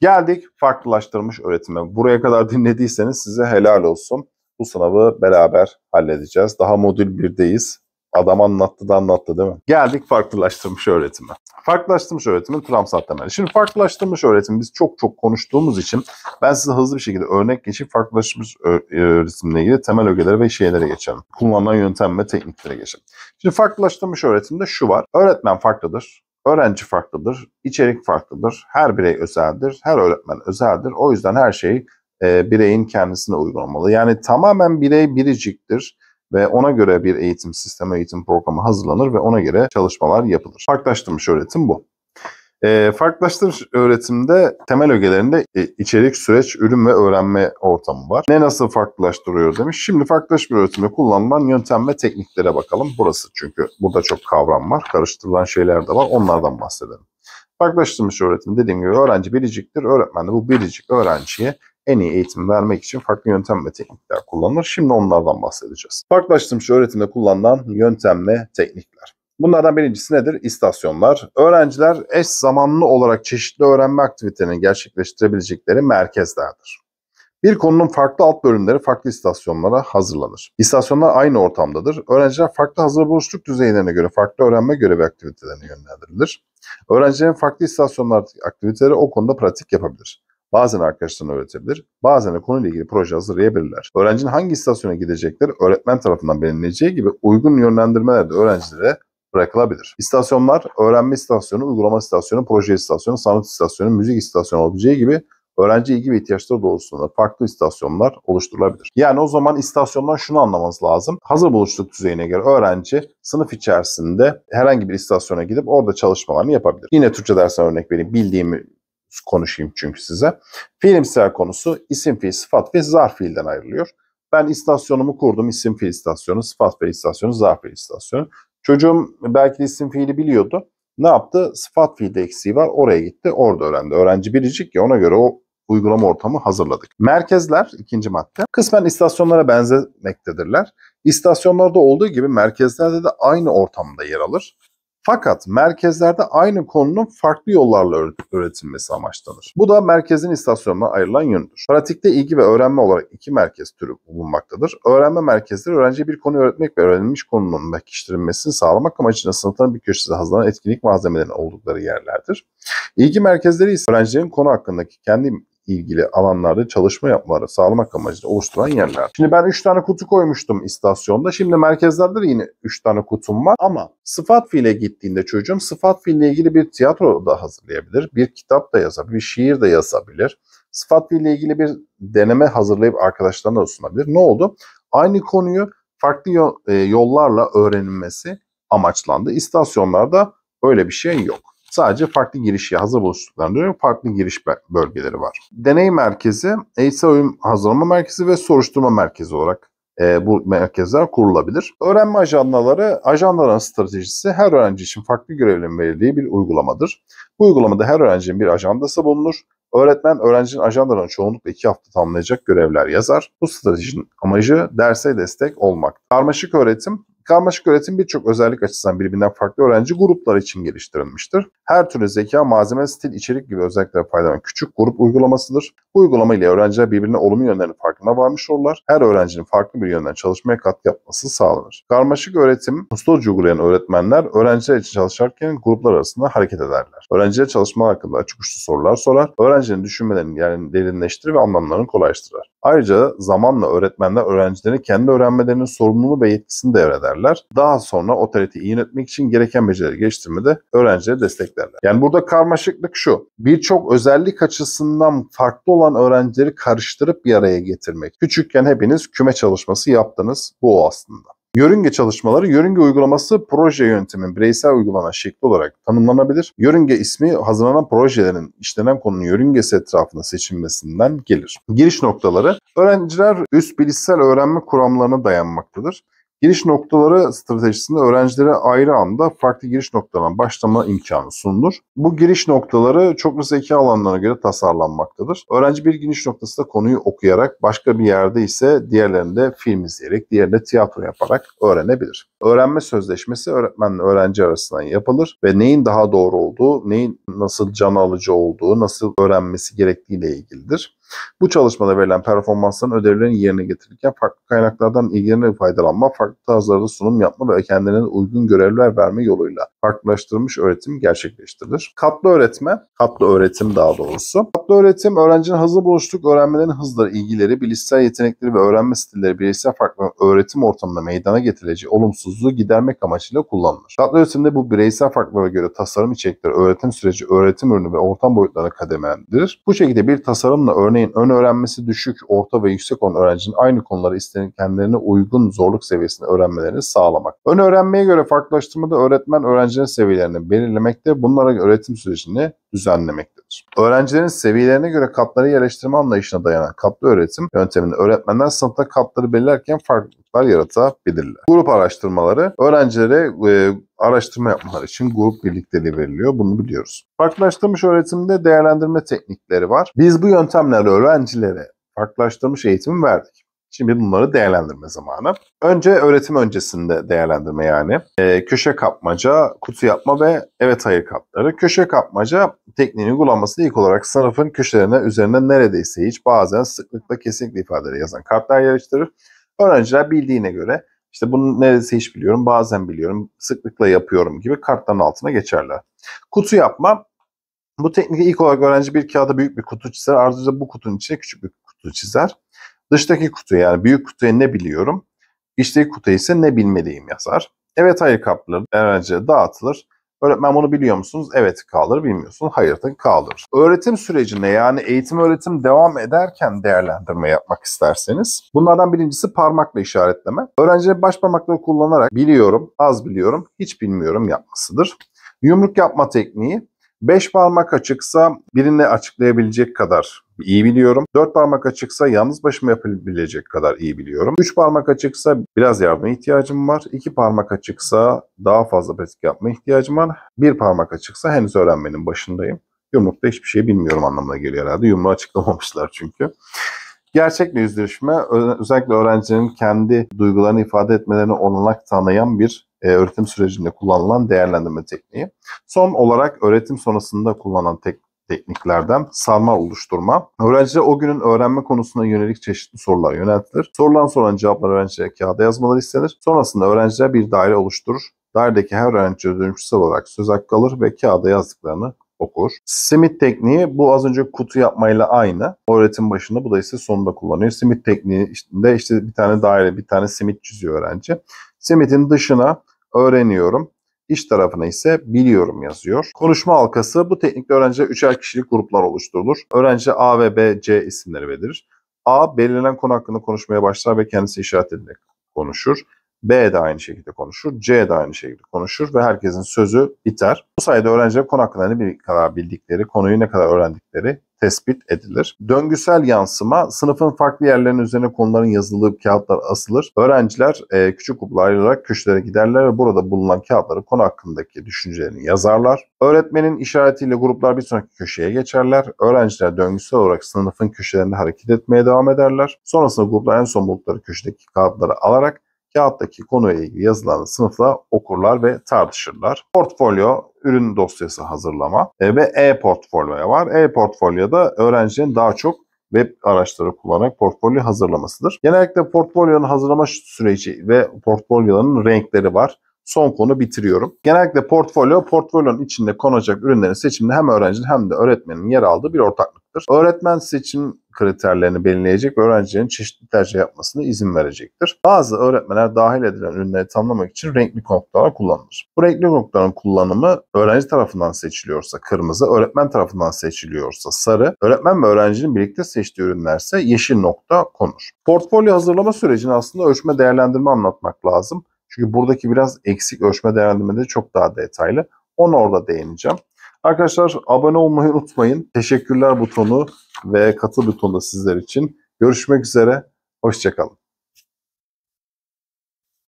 Geldik farklılaştırmış öğretime. Buraya kadar dinlediyseniz size helal olsun. Bu sınavı beraber halledeceğiz. Daha modül 1'deyiz. Adam anlattı da anlattı değil mi? Geldik farklılaştırmış öğretime. Farklılaştırmış öğretimin Tramsat temeli. Şimdi farklılaştırmış öğretim biz çok çok konuştuğumuz için ben size hızlı bir şekilde örnek geçip farklılaştırmış e, öğretimle ilgili temel ögelere ve şeylere geçelim. Kullanılan yöntem ve tekniklere geçelim. Şimdi farklılaştırmış öğretimde şu var. Öğretmen farklıdır. Öğrenci farklıdır, içerik farklıdır, her birey özeldir, her öğretmen özeldir. O yüzden her şey e, bireyin kendisine uygun Yani tamamen birey biriciktir ve ona göre bir eğitim sistemi, eğitim programı hazırlanır ve ona göre çalışmalar yapılır. Farklılaştırmış öğretim bu. E, farklılaştırmış öğretimde temel ögelerinde e, içerik, süreç, ürün ve öğrenme ortamı var. Ne nasıl farklılaştırıyor demiş. Şimdi farklılaşma öğretimde kullanılan yöntem ve tekniklere bakalım. Burası çünkü burada çok kavram var. Karıştırılan şeyler de var. Onlardan bahsedelim. Farklılaştırmış öğretim dediğim gibi öğrenci biriciktir. Öğretmen de bu biricik öğrenciye en iyi eğitim vermek için farklı yöntem ve teknikler kullanılır. Şimdi onlardan bahsedeceğiz. Farklılaştırmış öğretimde kullanılan yöntem ve teknikler. Bunlardan birincisi nedir? İstasyonlar. Öğrenciler eş zamanlı olarak çeşitli öğrenme aktivitelerini gerçekleştirebilecekleri merkezlerdir. Bir konunun farklı alt bölümleri farklı istasyonlara hazırlanır. İstasyonlar aynı ortamdadır. Öğrenciler farklı hazır buluşluk düzeylerine göre farklı öğrenme görevi aktivitelerine yönlendirilir. Öğrencilerin farklı istasyonlar aktiviteleri o konuda pratik yapabilir. Bazen arkadaşlarına öğretebilir, bazen de konuyla ilgili proje hazırlayabilirler. Öğrencinin hangi istasyona gidecekleri öğretmen tarafından belirleneceği gibi uygun yönlendirmeler de öğrencilere bırakılabilir. İstasyonlar öğrenme istasyonu, uygulama istasyonu, proje istasyonu, sanat istasyonu, müzik istasyonu olabileceği gibi öğrenci ilgi ve ihtiyaçları doğrultusunda farklı istasyonlar oluşturulabilir. Yani o zaman istasyondan şunu anlamanız lazım. Hazır buluşluk düzeyine göre öğrenci sınıf içerisinde herhangi bir istasyona gidip orada çalışmalarını yapabilir. Yine Türkçe dersen örnek vereyim. Bildiğim konuşayım çünkü size. Fiilimsel konusu isim fiil, sıfat ve zarf fiilden ayrılıyor. Ben istasyonumu kurdum. İsim fiil istasyonu, sıfat fiil istasyonu, zarf fiil istasyonu. Çocuğum belki isim fiili biliyordu. Ne yaptı? Sıfat fiilde eksiği var. Oraya gitti. Orada öğrendi. Öğrenci biricik ya ona göre o uygulama ortamı hazırladık. Merkezler ikinci madde. Kısmen istasyonlara benzemektedirler. İstasyonlarda olduğu gibi merkezlerde de aynı ortamda yer alır. Fakat merkezlerde aynı konunun farklı yollarla öğretilmesi amaçlanır. Bu da merkezin istasyonuna ayrılan yönüdür. Pratikte ilgi ve öğrenme olarak iki merkez türü bulunmaktadır. Öğrenme merkezleri öğrenciye bir konuyu öğretmek ve öğrenilmiş konunun pekiştirilmesini sağlamak amacıyla sınıfların bir köşesinde hazırlanan etkinlik malzemelerinin oldukları yerlerdir. İlgi merkezleri ise öğrencilerin konu hakkındaki kendi ilgili alanlarda çalışma yapmaları sağlamak amacıyla oluşturan yerler. Şimdi ben 3 tane kutu koymuştum istasyonda. Şimdi merkezlerde de yine 3 tane kutum var ama sıfat fiile gittiğinde çocuğum sıfat fiille ilgili bir tiyatro da hazırlayabilir. Bir kitap da yazabilir, bir şiir de yazabilir. Sıfat fiille ilgili bir deneme hazırlayıp arkadaşlarına da sunabilir. Ne oldu? Aynı konuyu farklı e, yollarla öğrenilmesi amaçlandı. İstasyonlarda öyle bir şey yok. Sadece farklı giriş hazır boşluklarında yok, farklı giriş bölgeleri var. Deney merkezi, eğitim oyun hazırlama merkezi ve soruşturma merkezi olarak e, bu merkezler kurulabilir. Öğrenme ajanları, ajandaların stratejisi her öğrenci için farklı görevlerin verildiği bir uygulamadır. Bu uygulamada her öğrencinin bir ajandası bulunur. Öğretmen öğrencinin ajandalarını çoğunlukla iki hafta tamamlayacak görevler yazar. Bu stratejinin amacı derse destek olmak. Karmaşık öğretim Karmaşık öğretim birçok özellik açısından birbirinden farklı öğrenci grupları için geliştirilmiştir. Her türlü zeka, malzeme, stil, içerik gibi özelliklere faydalanan küçük grup uygulamasıdır. Bu uygulama ile öğrenciler birbirine olumlu yönlerini farkına varmış olurlar. Her öğrencinin farklı bir yönden çalışmaya katkı yapması sağlanır. Karmaşık öğretim, ustaca uygulayan öğretmenler öğrenciler için çalışırken gruplar arasında hareket ederler. Öğrenciler çalışma hakkında açık uçlu sorular sorar. Öğrencinin düşünmelerini yani derinleştirir ve anlamlarını kolaylaştırır. Ayrıca zamanla öğretmenler öğrencilerin kendi öğrenmelerinin sorumluluğu ve yetkisini devreder ederler. Daha sonra otoriteyi yönetmek için gereken becerileri geliştirmede öğrencileri desteklerler. Yani burada karmaşıklık şu. Birçok özellik açısından farklı olan öğrencileri karıştırıp bir araya getirmek. Küçükken hepiniz küme çalışması yaptınız. Bu o aslında. Yörünge çalışmaları, yörünge uygulaması proje yöntemin bireysel uygulanan şekli olarak tanımlanabilir. Yörünge ismi hazırlanan projelerin işlenen konunun yörüngesi etrafında seçilmesinden gelir. Giriş noktaları, öğrenciler üst bilişsel öğrenme kuramlarına dayanmaktadır. Giriş noktaları stratejisinde öğrencilere ayrı anda farklı giriş noktalarından başlama imkanı sunulur. Bu giriş noktaları çoklu zeki alanlarına göre tasarlanmaktadır. Öğrenci bir giriş noktasında konuyu okuyarak, başka bir yerde ise diğerlerinde film izleyerek, diğerinde tiyatro yaparak öğrenebilir. Öğrenme sözleşmesi öğretmenle öğrenci arasından yapılır ve neyin daha doğru olduğu, neyin nasıl can alıcı olduğu, nasıl öğrenmesi gerektiğiyle ilgilidir. Bu çalışmada verilen performansların ödevlerin yerine getirirken farklı kaynaklardan ilgilenerek faydalanma, farklı tarzlarda sunum yapma ve kendilerine uygun görevler verme yoluyla farklılaştırılmış öğretim gerçekleştirilir. Katlı öğretme, katlı öğretim daha doğrusu. Katlı öğretim, öğrencinin hızlı buluştuk, öğrenmelerin hızları, ilgileri, bilişsel yetenekleri ve öğrenme stilleri bireysel farklı öğretim ortamında meydana getireceği olumsuz uyumsuzluğu gidermek amacıyla kullanılır. Tatlı resimde bu bireysel farklara göre tasarım içerikleri, öğretim süreci, öğretim ürünü ve ortam boyutlarına kademelendirir. Bu şekilde bir tasarımla örneğin ön öğrenmesi düşük, orta ve yüksek olan öğrencinin aynı konuları istenen kendilerine uygun zorluk seviyesinde öğrenmelerini sağlamak. Ön öğrenmeye göre farklılaştırmada öğretmen öğrencinin seviyelerini belirlemekte, bunlara göre öğretim sürecini düzenlemektedir. Öğrencilerin seviyelerine göre katları yerleştirme anlayışına dayanan katlı öğretim yönteminde öğretmenler sınıfta katları belirlerken farklı farklılıklar yaratabilirler. Grup araştırmaları öğrencilere e, araştırma yapmaları için grup birlikleri veriliyor. Bunu biliyoruz. Farklılaştırmış öğretimde değerlendirme teknikleri var. Biz bu yöntemlerle öğrencilere farklılaştırmış eğitimi verdik. Şimdi bunları değerlendirme zamanı. Önce öğretim öncesinde değerlendirme yani. E, köşe kapmaca, kutu yapma ve evet hayır katları. Köşe kapmaca tekniğini kullanması ilk olarak sınıfın köşelerine üzerine neredeyse hiç bazen sıklıkla kesinlikle ifadeleri yazan kartlar yerleştirir. Öğrenciler bildiğine göre işte bunu neredeyse hiç biliyorum, bazen biliyorum, sıklıkla yapıyorum gibi kartların altına geçerler. Kutu yapma. Bu teknikte ilk olarak öğrenci bir kağıda büyük bir kutu çizer. Ardından bu kutunun içine küçük bir kutu çizer. Dıştaki kutu yani büyük kutuya ne biliyorum, içteki kutuya ise ne bilmeliyim yazar. Evet hayır kapları öğrencilere dağıtılır. Öğretmen bunu biliyor musunuz? Evet kaldır bilmiyorsun. Hayır kaldır. Öğretim sürecinde yani eğitim öğretim devam ederken değerlendirme yapmak isterseniz. Bunlardan birincisi parmakla işaretleme. Öğrenciye baş parmakları kullanarak biliyorum, az biliyorum, hiç bilmiyorum yapmasıdır. Yumruk yapma tekniği. Beş parmak açıksa birini açıklayabilecek kadar iyi biliyorum. Dört parmak açıksa yalnız başıma yapabilecek kadar iyi biliyorum. Üç parmak açıksa biraz yardıma ihtiyacım var. İki parmak açıksa daha fazla pratik yapma ihtiyacım var. Bir parmak açıksa henüz öğrenmenin başındayım. Yumrukta hiçbir şey bilmiyorum anlamına geliyor herhalde. Yumruğu açıklamamışlar çünkü. Gerçekle yüzleşme özellikle öğrencinin kendi duygularını ifade etmelerine olanak tanıyan bir e, öğretim sürecinde kullanılan değerlendirme tekniği. Son olarak öğretim sonrasında kullanılan tek, tekniklerden sarma oluşturma. Öğrencilere o günün öğrenme konusuna yönelik çeşitli sorular yöneltilir. Sorulan sorulan cevaplar öğrencilere kağıda yazmaları istenir. Sonrasında öğrenciler bir daire oluşturur. Dairedeki her öğrenci dönüşsel olarak söz hakkı alır ve kağıda yazdıklarını okur. Simit tekniği bu az önce kutu yapmayla aynı. Öğretim başında bu da ise sonunda kullanıyor. Simit tekniğinde işte bir tane daire, bir tane simit çiziyor öğrenci. Simitin dışına öğreniyorum İş tarafına ise biliyorum yazıyor. Konuşma halkası bu teknikte öğrenci üçer kişilik gruplar oluşturulur. Öğrenci A ve B, C isimleri belirtir. A belirlenen konu hakkında konuşmaya başlar ve kendisi işaret edilerek konuşur. B de aynı şekilde konuşur, C de aynı şekilde konuşur ve herkesin sözü biter. Bu sayede öğrenciler konu hakkında ne kadar bildikleri, konuyu ne kadar öğrendikleri tespit edilir. Döngüsel yansıma sınıfın farklı yerlerinin üzerine konuların yazıldığı kağıtlar asılır. Öğrenciler e, küçük gruplar ayrılarak köşelere giderler ve burada bulunan kağıtları konu hakkındaki düşüncelerini yazarlar. Öğretmenin işaretiyle gruplar bir sonraki köşeye geçerler. Öğrenciler döngüsel olarak sınıfın köşelerinde hareket etmeye devam ederler. Sonrasında gruplar en son buldukları köşedeki kağıtları alarak kağıttaki konuyla ilgili yazılarını sınıfla okurlar ve tartışırlar. Portfolyo, ürün dosyası hazırlama e, ve e-portfolyo var. E-portfolyoda öğrencinin daha çok web araçları kullanarak portfolyo hazırlamasıdır. Genellikle portfolyonun hazırlama süreci ve portfolyoların renkleri var. Son konu bitiriyorum. Genellikle portfolyo, portfolyonun içinde konacak ürünlerin seçiminde hem öğrencinin hem de öğretmenin yer aldığı bir ortaklıktır. Öğretmen seçim kriterlerini belirleyecek ve öğrencilerin çeşitli tercih yapmasına izin verecektir. Bazı öğretmenler dahil edilen ürünleri tanımlamak için renkli noktalar kullanılır. Bu renkli noktaların kullanımı öğrenci tarafından seçiliyorsa kırmızı, öğretmen tarafından seçiliyorsa sarı, öğretmen ve öğrencinin birlikte seçtiği ürünlerse yeşil nokta konur. Portfolyo hazırlama sürecini aslında ölçme değerlendirme anlatmak lazım. Çünkü buradaki biraz eksik ölçme değerlendirmede çok daha detaylı. Ona orada değineceğim. Arkadaşlar abone olmayı unutmayın. Teşekkürler butonu ve katıl butonu da sizler için. Görüşmek üzere. Hoşçakalın.